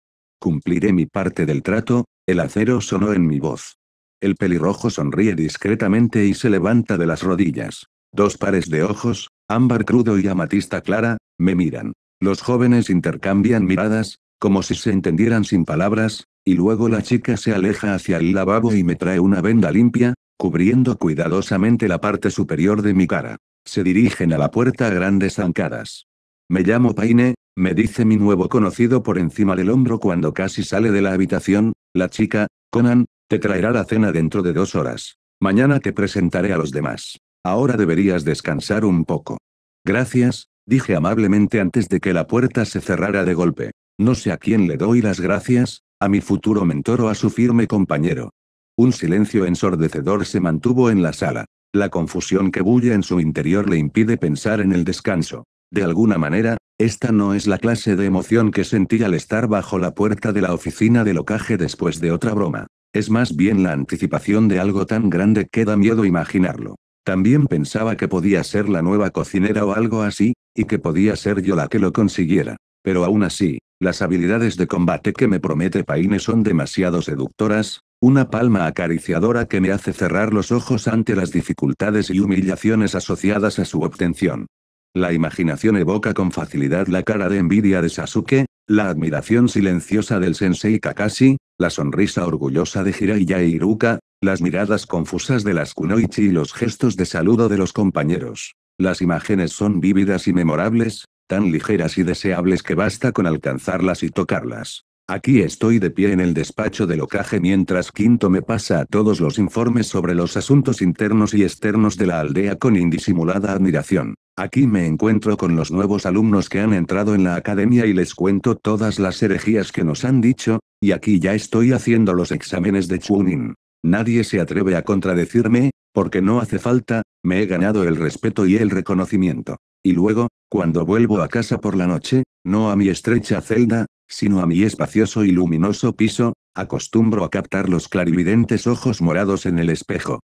Cumpliré mi parte del trato, el acero sonó en mi voz. El pelirrojo sonríe discretamente y se levanta de las rodillas. Dos pares de ojos, ámbar crudo y amatista clara, me miran. Los jóvenes intercambian miradas, como si se entendieran sin palabras, y luego la chica se aleja hacia el lavabo y me trae una venda limpia, cubriendo cuidadosamente la parte superior de mi cara. Se dirigen a la puerta a grandes zancadas. Me llamo Paine, me dice mi nuevo conocido por encima del hombro cuando casi sale de la habitación, la chica, Conan, te traerá la cena dentro de dos horas. Mañana te presentaré a los demás. Ahora deberías descansar un poco. Gracias, dije amablemente antes de que la puerta se cerrara de golpe. No sé a quién le doy las gracias, a mi futuro mentor o a su firme compañero. Un silencio ensordecedor se mantuvo en la sala. La confusión que bulla en su interior le impide pensar en el descanso. De alguna manera, esta no es la clase de emoción que sentí al estar bajo la puerta de la oficina de locaje después de otra broma. Es más bien la anticipación de algo tan grande que da miedo imaginarlo. También pensaba que podía ser la nueva cocinera o algo así, y que podía ser yo la que lo consiguiera. Pero aún así, las habilidades de combate que me promete Paine son demasiado seductoras, una palma acariciadora que me hace cerrar los ojos ante las dificultades y humillaciones asociadas a su obtención. La imaginación evoca con facilidad la cara de envidia de Sasuke, la admiración silenciosa del sensei Kakashi, la sonrisa orgullosa de Jiraiya y e Iruka, las miradas confusas de las kunoichi y los gestos de saludo de los compañeros. Las imágenes son vívidas y memorables, tan ligeras y deseables que basta con alcanzarlas y tocarlas. Aquí estoy de pie en el despacho de locaje mientras Quinto me pasa a todos los informes sobre los asuntos internos y externos de la aldea con indisimulada admiración. Aquí me encuentro con los nuevos alumnos que han entrado en la academia y les cuento todas las herejías que nos han dicho, y aquí ya estoy haciendo los exámenes de Chunin. Nadie se atreve a contradecirme, porque no hace falta, me he ganado el respeto y el reconocimiento. Y luego, cuando vuelvo a casa por la noche, no a mi estrecha celda, sino a mi espacioso y luminoso piso, acostumbro a captar los clarividentes ojos morados en el espejo.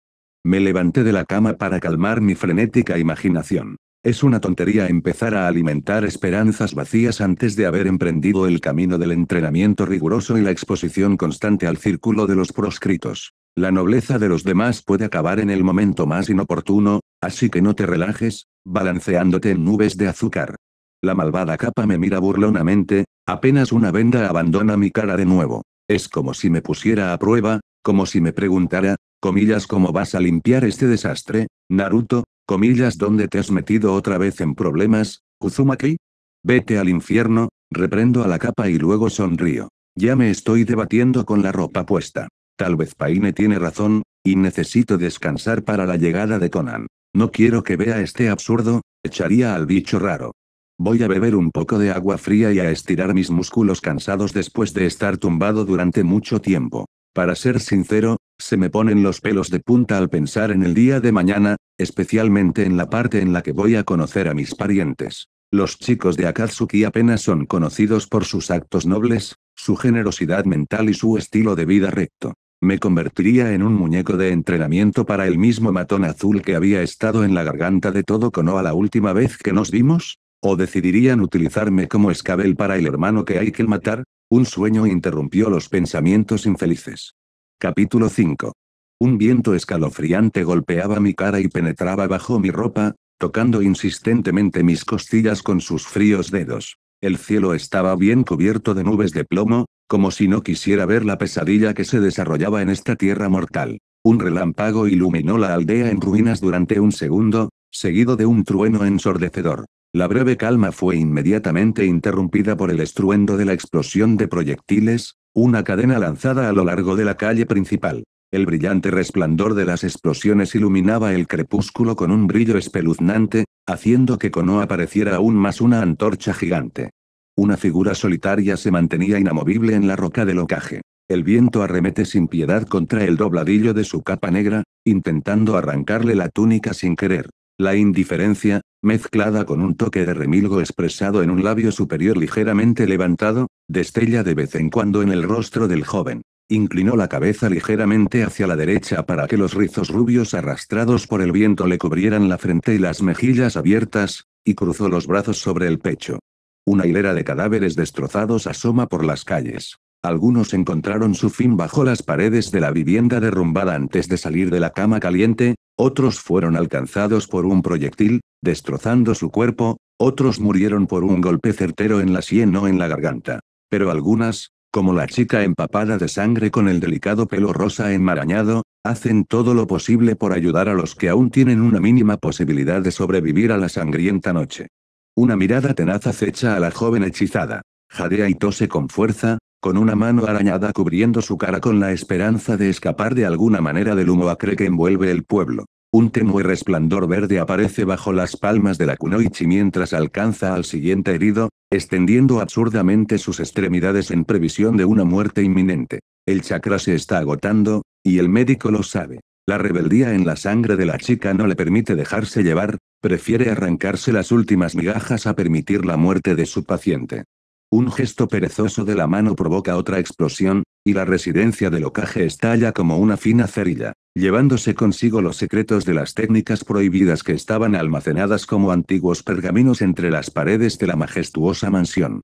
Me levanté de la cama para calmar mi frenética imaginación. Es una tontería empezar a alimentar esperanzas vacías antes de haber emprendido el camino del entrenamiento riguroso y la exposición constante al círculo de los proscritos. La nobleza de los demás puede acabar en el momento más inoportuno, así que no te relajes, balanceándote en nubes de azúcar. La malvada capa me mira burlonamente, apenas una venda abandona mi cara de nuevo. Es como si me pusiera a prueba, como si me preguntara, comillas, ¿cómo vas a limpiar este desastre, Naruto? Comillas, ¿dónde te has metido otra vez en problemas, Uzumaki? Vete al infierno, reprendo a la capa y luego sonrío. Ya me estoy debatiendo con la ropa puesta. Tal vez Paine tiene razón, y necesito descansar para la llegada de Conan. No quiero que vea este absurdo, echaría al bicho raro. Voy a beber un poco de agua fría y a estirar mis músculos cansados después de estar tumbado durante mucho tiempo. Para ser sincero, se me ponen los pelos de punta al pensar en el día de mañana, especialmente en la parte en la que voy a conocer a mis parientes. Los chicos de Akatsuki apenas son conocidos por sus actos nobles, su generosidad mental y su estilo de vida recto. Me convertiría en un muñeco de entrenamiento para el mismo matón azul que había estado en la garganta de todo Konoha la última vez que nos vimos. ¿O decidirían utilizarme como escabel para el hermano que hay que matar? Un sueño interrumpió los pensamientos infelices. Capítulo 5. Un viento escalofriante golpeaba mi cara y penetraba bajo mi ropa, tocando insistentemente mis costillas con sus fríos dedos. El cielo estaba bien cubierto de nubes de plomo, como si no quisiera ver la pesadilla que se desarrollaba en esta tierra mortal. Un relámpago iluminó la aldea en ruinas durante un segundo, seguido de un trueno ensordecedor. La breve calma fue inmediatamente interrumpida por el estruendo de la explosión de proyectiles, una cadena lanzada a lo largo de la calle principal. El brillante resplandor de las explosiones iluminaba el crepúsculo con un brillo espeluznante, haciendo que cono apareciera aún más una antorcha gigante. Una figura solitaria se mantenía inamovible en la roca del locaje. El viento arremete sin piedad contra el dobladillo de su capa negra, intentando arrancarle la túnica sin querer. La indiferencia, mezclada con un toque de remilgo expresado en un labio superior ligeramente levantado, destella de vez en cuando en el rostro del joven. Inclinó la cabeza ligeramente hacia la derecha para que los rizos rubios arrastrados por el viento le cubrieran la frente y las mejillas abiertas, y cruzó los brazos sobre el pecho. Una hilera de cadáveres destrozados asoma por las calles. Algunos encontraron su fin bajo las paredes de la vivienda derrumbada antes de salir de la cama caliente, otros fueron alcanzados por un proyectil, destrozando su cuerpo, otros murieron por un golpe certero en la sien o en la garganta. Pero algunas, como la chica empapada de sangre con el delicado pelo rosa enmarañado, hacen todo lo posible por ayudar a los que aún tienen una mínima posibilidad de sobrevivir a la sangrienta noche. Una mirada tenaz acecha a la joven hechizada. Jadea y tose con fuerza, con una mano arañada cubriendo su cara con la esperanza de escapar de alguna manera del humo acre que envuelve el pueblo. Un tenue resplandor verde aparece bajo las palmas de la kunoichi mientras alcanza al siguiente herido, extendiendo absurdamente sus extremidades en previsión de una muerte inminente. El chakra se está agotando, y el médico lo sabe. La rebeldía en la sangre de la chica no le permite dejarse llevar, prefiere arrancarse las últimas migajas a permitir la muerte de su paciente. Un gesto perezoso de la mano provoca otra explosión, y la residencia de locaje estalla como una fina cerilla, llevándose consigo los secretos de las técnicas prohibidas que estaban almacenadas como antiguos pergaminos entre las paredes de la majestuosa mansión.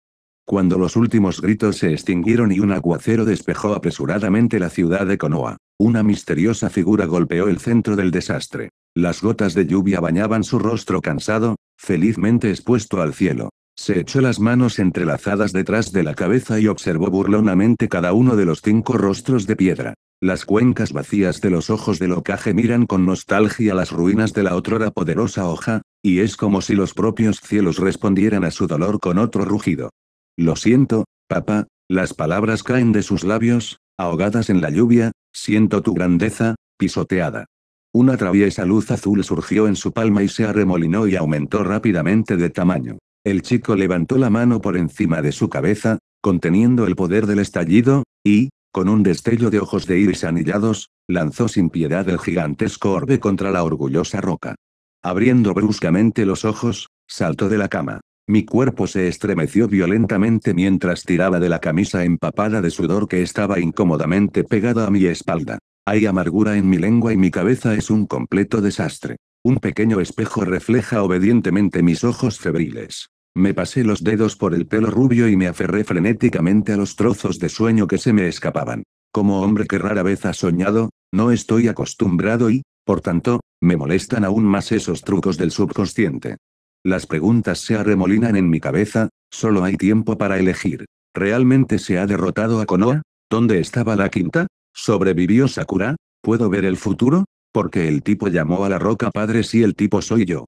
Cuando los últimos gritos se extinguieron y un aguacero despejó apresuradamente la ciudad de Konoa, una misteriosa figura golpeó el centro del desastre. Las gotas de lluvia bañaban su rostro cansado, felizmente expuesto al cielo. Se echó las manos entrelazadas detrás de la cabeza y observó burlonamente cada uno de los cinco rostros de piedra. Las cuencas vacías de los ojos del ocaje miran con nostalgia las ruinas de la otrora poderosa hoja, y es como si los propios cielos respondieran a su dolor con otro rugido. Lo siento, papá, las palabras caen de sus labios, ahogadas en la lluvia, siento tu grandeza, pisoteada. Una traviesa luz azul surgió en su palma y se arremolinó y aumentó rápidamente de tamaño. El chico levantó la mano por encima de su cabeza, conteniendo el poder del estallido, y, con un destello de ojos de iris anillados, lanzó sin piedad el gigantesco orbe contra la orgullosa roca. Abriendo bruscamente los ojos, saltó de la cama. Mi cuerpo se estremeció violentamente mientras tiraba de la camisa empapada de sudor que estaba incómodamente pegada a mi espalda. Hay amargura en mi lengua y mi cabeza es un completo desastre. Un pequeño espejo refleja obedientemente mis ojos febriles. Me pasé los dedos por el pelo rubio y me aferré frenéticamente a los trozos de sueño que se me escapaban. Como hombre que rara vez ha soñado, no estoy acostumbrado y, por tanto, me molestan aún más esos trucos del subconsciente. Las preguntas se arremolinan en mi cabeza, solo hay tiempo para elegir. ¿Realmente se ha derrotado a Konoha? ¿Dónde estaba la quinta? ¿Sobrevivió Sakura? ¿Puedo ver el futuro? Porque el tipo llamó a la roca padre si el tipo soy yo.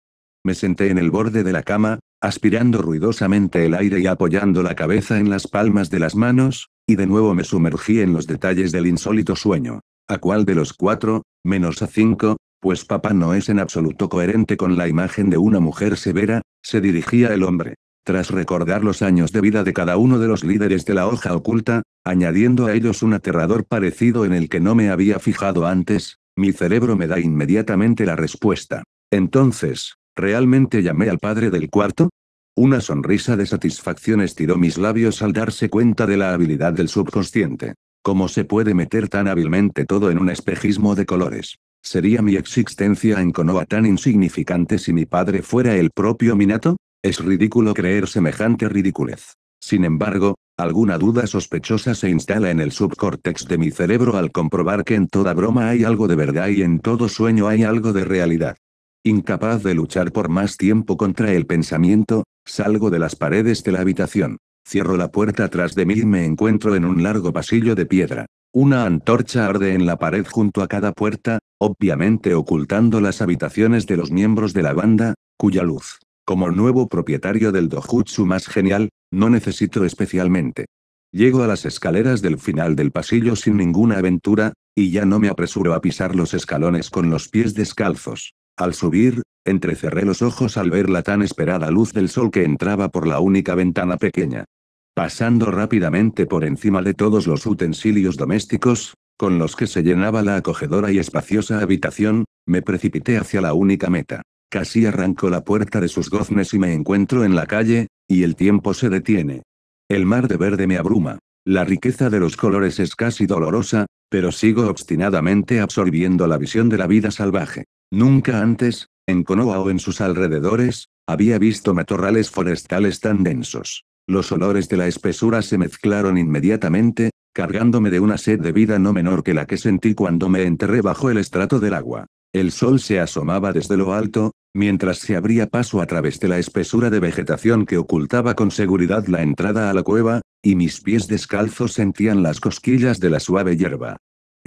Me senté en el borde de la cama, aspirando ruidosamente el aire y apoyando la cabeza en las palmas de las manos, y de nuevo me sumergí en los detalles del insólito sueño. ¿A cuál de los cuatro, menos a cinco, pues papá no es en absoluto coherente con la imagen de una mujer severa, se dirigía el hombre? Tras recordar los años de vida de cada uno de los líderes de la hoja oculta, añadiendo a ellos un aterrador parecido en el que no me había fijado antes, mi cerebro me da inmediatamente la respuesta. Entonces, ¿Realmente llamé al padre del cuarto? Una sonrisa de satisfacción estiró mis labios al darse cuenta de la habilidad del subconsciente. ¿Cómo se puede meter tan hábilmente todo en un espejismo de colores? ¿Sería mi existencia en Konoha tan insignificante si mi padre fuera el propio Minato? Es ridículo creer semejante ridiculez. Sin embargo, alguna duda sospechosa se instala en el subcórtex de mi cerebro al comprobar que en toda broma hay algo de verdad y en todo sueño hay algo de realidad. Incapaz de luchar por más tiempo contra el pensamiento, salgo de las paredes de la habitación. Cierro la puerta tras de mí y me encuentro en un largo pasillo de piedra. Una antorcha arde en la pared junto a cada puerta, obviamente ocultando las habitaciones de los miembros de la banda, cuya luz, como nuevo propietario del dojutsu más genial, no necesito especialmente. Llego a las escaleras del final del pasillo sin ninguna aventura, y ya no me apresuro a pisar los escalones con los pies descalzos. Al subir, entrecerré los ojos al ver la tan esperada luz del sol que entraba por la única ventana pequeña. Pasando rápidamente por encima de todos los utensilios domésticos, con los que se llenaba la acogedora y espaciosa habitación, me precipité hacia la única meta. Casi arranco la puerta de sus goznes y me encuentro en la calle, y el tiempo se detiene. El mar de verde me abruma. La riqueza de los colores es casi dolorosa, pero sigo obstinadamente absorbiendo la visión de la vida salvaje. Nunca antes, en Konoha o en sus alrededores, había visto matorrales forestales tan densos. Los olores de la espesura se mezclaron inmediatamente, cargándome de una sed de vida no menor que la que sentí cuando me enterré bajo el estrato del agua. El sol se asomaba desde lo alto, mientras se abría paso a través de la espesura de vegetación que ocultaba con seguridad la entrada a la cueva, y mis pies descalzos sentían las cosquillas de la suave hierba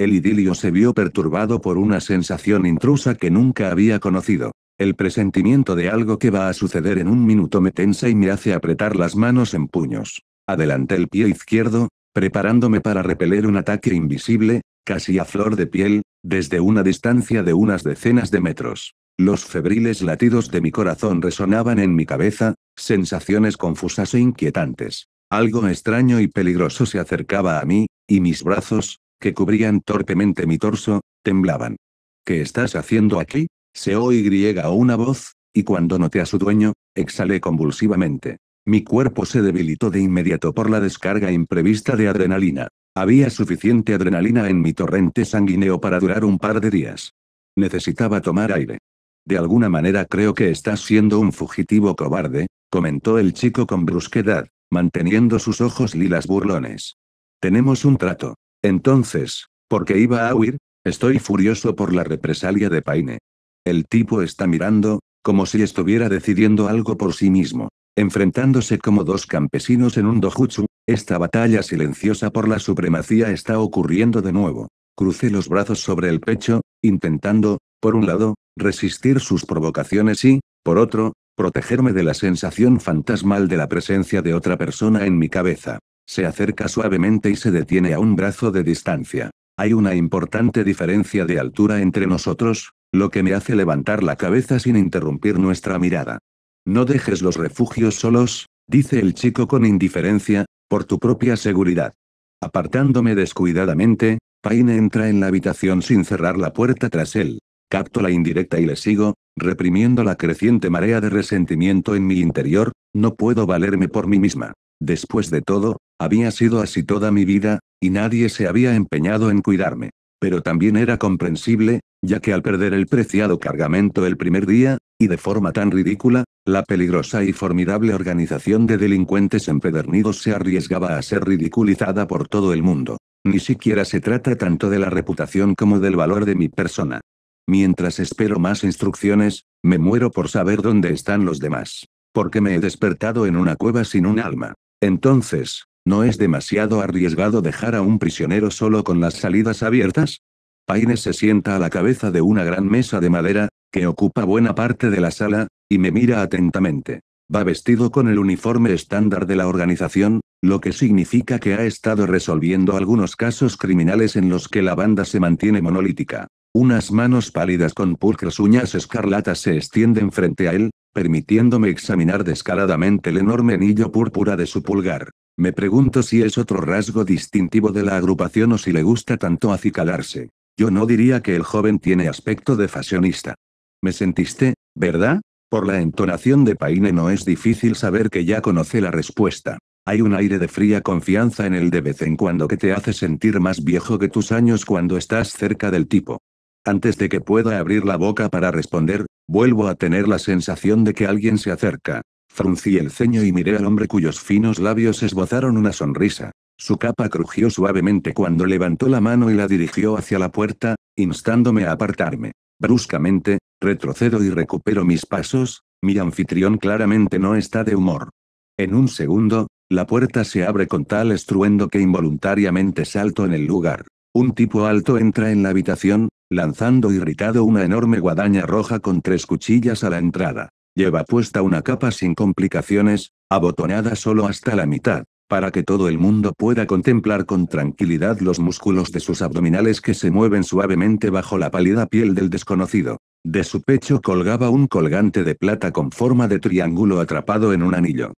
el idilio se vio perturbado por una sensación intrusa que nunca había conocido. El presentimiento de algo que va a suceder en un minuto me tensa y me hace apretar las manos en puños. Adelanté el pie izquierdo, preparándome para repeler un ataque invisible, casi a flor de piel, desde una distancia de unas decenas de metros. Los febriles latidos de mi corazón resonaban en mi cabeza, sensaciones confusas e inquietantes. Algo extraño y peligroso se acercaba a mí, y mis brazos, que cubrían torpemente mi torso, temblaban. ¿Qué estás haciendo aquí? Se griega una voz, y cuando noté a su dueño, exhalé convulsivamente. Mi cuerpo se debilitó de inmediato por la descarga imprevista de adrenalina. Había suficiente adrenalina en mi torrente sanguíneo para durar un par de días. Necesitaba tomar aire. De alguna manera creo que estás siendo un fugitivo cobarde, comentó el chico con brusquedad, manteniendo sus ojos lilas burlones. Tenemos un trato. Entonces, ¿por qué iba a huir? Estoy furioso por la represalia de Paine. El tipo está mirando, como si estuviera decidiendo algo por sí mismo, enfrentándose como dos campesinos en un dojutsu, esta batalla silenciosa por la supremacía está ocurriendo de nuevo. Crucé los brazos sobre el pecho, intentando, por un lado, resistir sus provocaciones y, por otro, protegerme de la sensación fantasmal de la presencia de otra persona en mi cabeza. Se acerca suavemente y se detiene a un brazo de distancia. Hay una importante diferencia de altura entre nosotros, lo que me hace levantar la cabeza sin interrumpir nuestra mirada. No dejes los refugios solos, dice el chico con indiferencia, por tu propia seguridad. Apartándome descuidadamente, Paine entra en la habitación sin cerrar la puerta tras él. Capto la indirecta y le sigo, reprimiendo la creciente marea de resentimiento en mi interior, no puedo valerme por mí misma. Después de todo, había sido así toda mi vida, y nadie se había empeñado en cuidarme. Pero también era comprensible, ya que al perder el preciado cargamento el primer día, y de forma tan ridícula, la peligrosa y formidable organización de delincuentes empedernidos se arriesgaba a ser ridiculizada por todo el mundo. Ni siquiera se trata tanto de la reputación como del valor de mi persona. Mientras espero más instrucciones, me muero por saber dónde están los demás. Porque me he despertado en una cueva sin un alma. Entonces, ¿No es demasiado arriesgado dejar a un prisionero solo con las salidas abiertas? Paine se sienta a la cabeza de una gran mesa de madera, que ocupa buena parte de la sala, y me mira atentamente. Va vestido con el uniforme estándar de la organización, lo que significa que ha estado resolviendo algunos casos criminales en los que la banda se mantiene monolítica. Unas manos pálidas con pulcras uñas escarlatas se extienden frente a él, permitiéndome examinar descaradamente el enorme anillo púrpura de su pulgar. Me pregunto si es otro rasgo distintivo de la agrupación o si le gusta tanto acicalarse. Yo no diría que el joven tiene aspecto de fashionista. Me sentiste, ¿verdad? Por la entonación de Paine no es difícil saber que ya conoce la respuesta. Hay un aire de fría confianza en él de vez en cuando que te hace sentir más viejo que tus años cuando estás cerca del tipo. Antes de que pueda abrir la boca para responder, vuelvo a tener la sensación de que alguien se acerca. Fruncí el ceño y miré al hombre cuyos finos labios esbozaron una sonrisa. Su capa crujió suavemente cuando levantó la mano y la dirigió hacia la puerta, instándome a apartarme. Bruscamente, retrocedo y recupero mis pasos, mi anfitrión claramente no está de humor. En un segundo, la puerta se abre con tal estruendo que involuntariamente salto en el lugar. Un tipo alto entra en la habitación, lanzando irritado una enorme guadaña roja con tres cuchillas a la entrada. Lleva puesta una capa sin complicaciones, abotonada solo hasta la mitad, para que todo el mundo pueda contemplar con tranquilidad los músculos de sus abdominales que se mueven suavemente bajo la pálida piel del desconocido. De su pecho colgaba un colgante de plata con forma de triángulo atrapado en un anillo.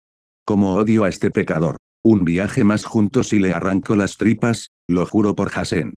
Como odio a este pecador. Un viaje más juntos y le arranco las tripas, lo juro por Hassan.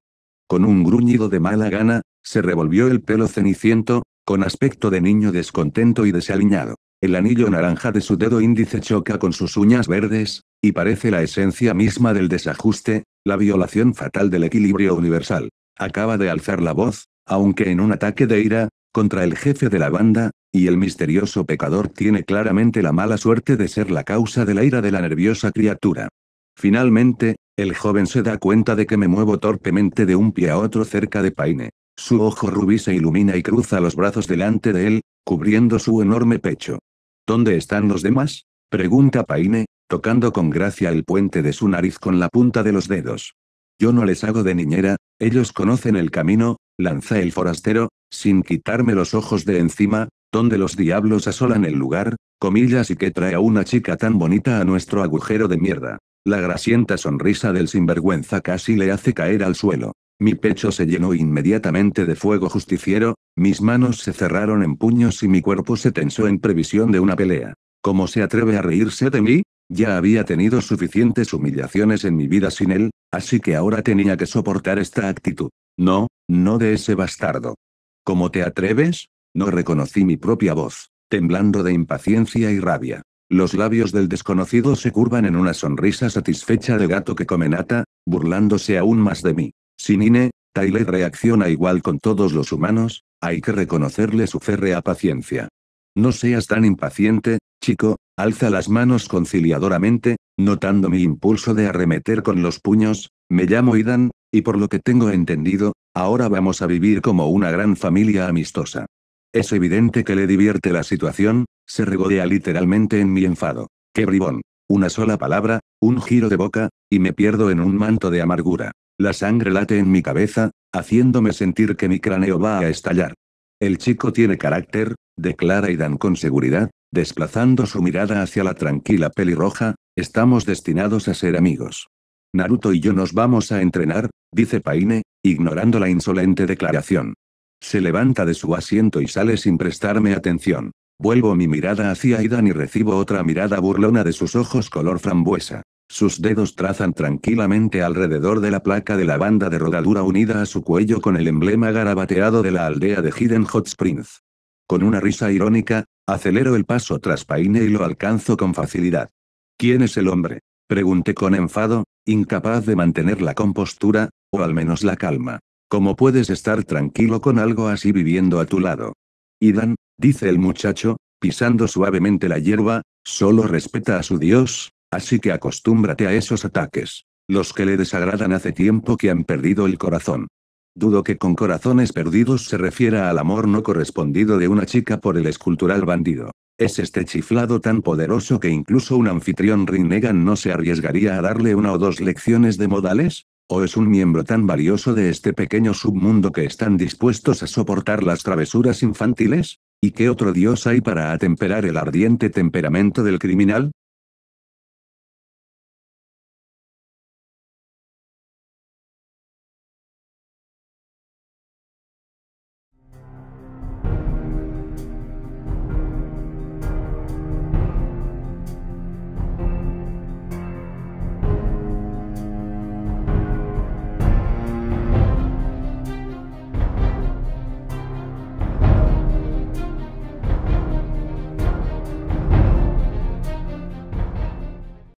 Con un gruñido de mala gana, se revolvió el pelo ceniciento, con aspecto de niño descontento y desaliñado. El anillo naranja de su dedo índice choca con sus uñas verdes, y parece la esencia misma del desajuste, la violación fatal del equilibrio universal. Acaba de alzar la voz, aunque en un ataque de ira, contra el jefe de la banda, y el misterioso pecador tiene claramente la mala suerte de ser la causa de la ira de la nerviosa criatura. Finalmente, el joven se da cuenta de que me muevo torpemente de un pie a otro cerca de Paine. Su ojo rubí se ilumina y cruza los brazos delante de él, cubriendo su enorme pecho. ¿Dónde están los demás? pregunta Paine, tocando con gracia el puente de su nariz con la punta de los dedos. Yo no les hago de niñera, ellos conocen el camino, lanza el forastero, sin quitarme los ojos de encima, donde los diablos asolan el lugar, comillas y que trae a una chica tan bonita a nuestro agujero de mierda. La grasienta sonrisa del sinvergüenza casi le hace caer al suelo. Mi pecho se llenó inmediatamente de fuego justiciero, mis manos se cerraron en puños y mi cuerpo se tensó en previsión de una pelea. ¿Cómo se atreve a reírse de mí? Ya había tenido suficientes humillaciones en mi vida sin él, así que ahora tenía que soportar esta actitud. No, no de ese bastardo. ¿Cómo te atreves? No reconocí mi propia voz, temblando de impaciencia y rabia. Los labios del desconocido se curvan en una sonrisa satisfecha de gato que come nata, burlándose aún más de mí. Sin INE, Tyler reacciona igual con todos los humanos, hay que reconocerle su férrea paciencia. No seas tan impaciente, chico, alza las manos conciliadoramente, notando mi impulso de arremeter con los puños, me llamo Idan, y por lo que tengo entendido, ahora vamos a vivir como una gran familia amistosa. Es evidente que le divierte la situación, se regodea literalmente en mi enfado. ¡Qué bribón! Una sola palabra, un giro de boca, y me pierdo en un manto de amargura. La sangre late en mi cabeza, haciéndome sentir que mi cráneo va a estallar. El chico tiene carácter, declara Idan con seguridad, desplazando su mirada hacia la tranquila pelirroja, estamos destinados a ser amigos. Naruto y yo nos vamos a entrenar, dice Paine, ignorando la insolente declaración. Se levanta de su asiento y sale sin prestarme atención. Vuelvo mi mirada hacia Idan y recibo otra mirada burlona de sus ojos color frambuesa. Sus dedos trazan tranquilamente alrededor de la placa de la banda de rodadura unida a su cuello con el emblema garabateado de la aldea de Hidden Hot Springs. Con una risa irónica, acelero el paso tras Paine y lo alcanzo con facilidad. ¿Quién es el hombre? Pregunté con enfado, incapaz de mantener la compostura, o al menos la calma. ¿Cómo puedes estar tranquilo con algo así viviendo a tu lado? Idan, dice el muchacho, pisando suavemente la hierba, solo respeta a su dios, Así que acostúmbrate a esos ataques. Los que le desagradan hace tiempo que han perdido el corazón. Dudo que con corazones perdidos se refiera al amor no correspondido de una chica por el escultural bandido. Es este chiflado tan poderoso que incluso un anfitrión Rinnegan no se arriesgaría a darle una o dos lecciones de modales? ¿O es un miembro tan valioso de este pequeño submundo que están dispuestos a soportar las travesuras infantiles? ¿Y qué otro dios hay para atemperar el ardiente temperamento del criminal?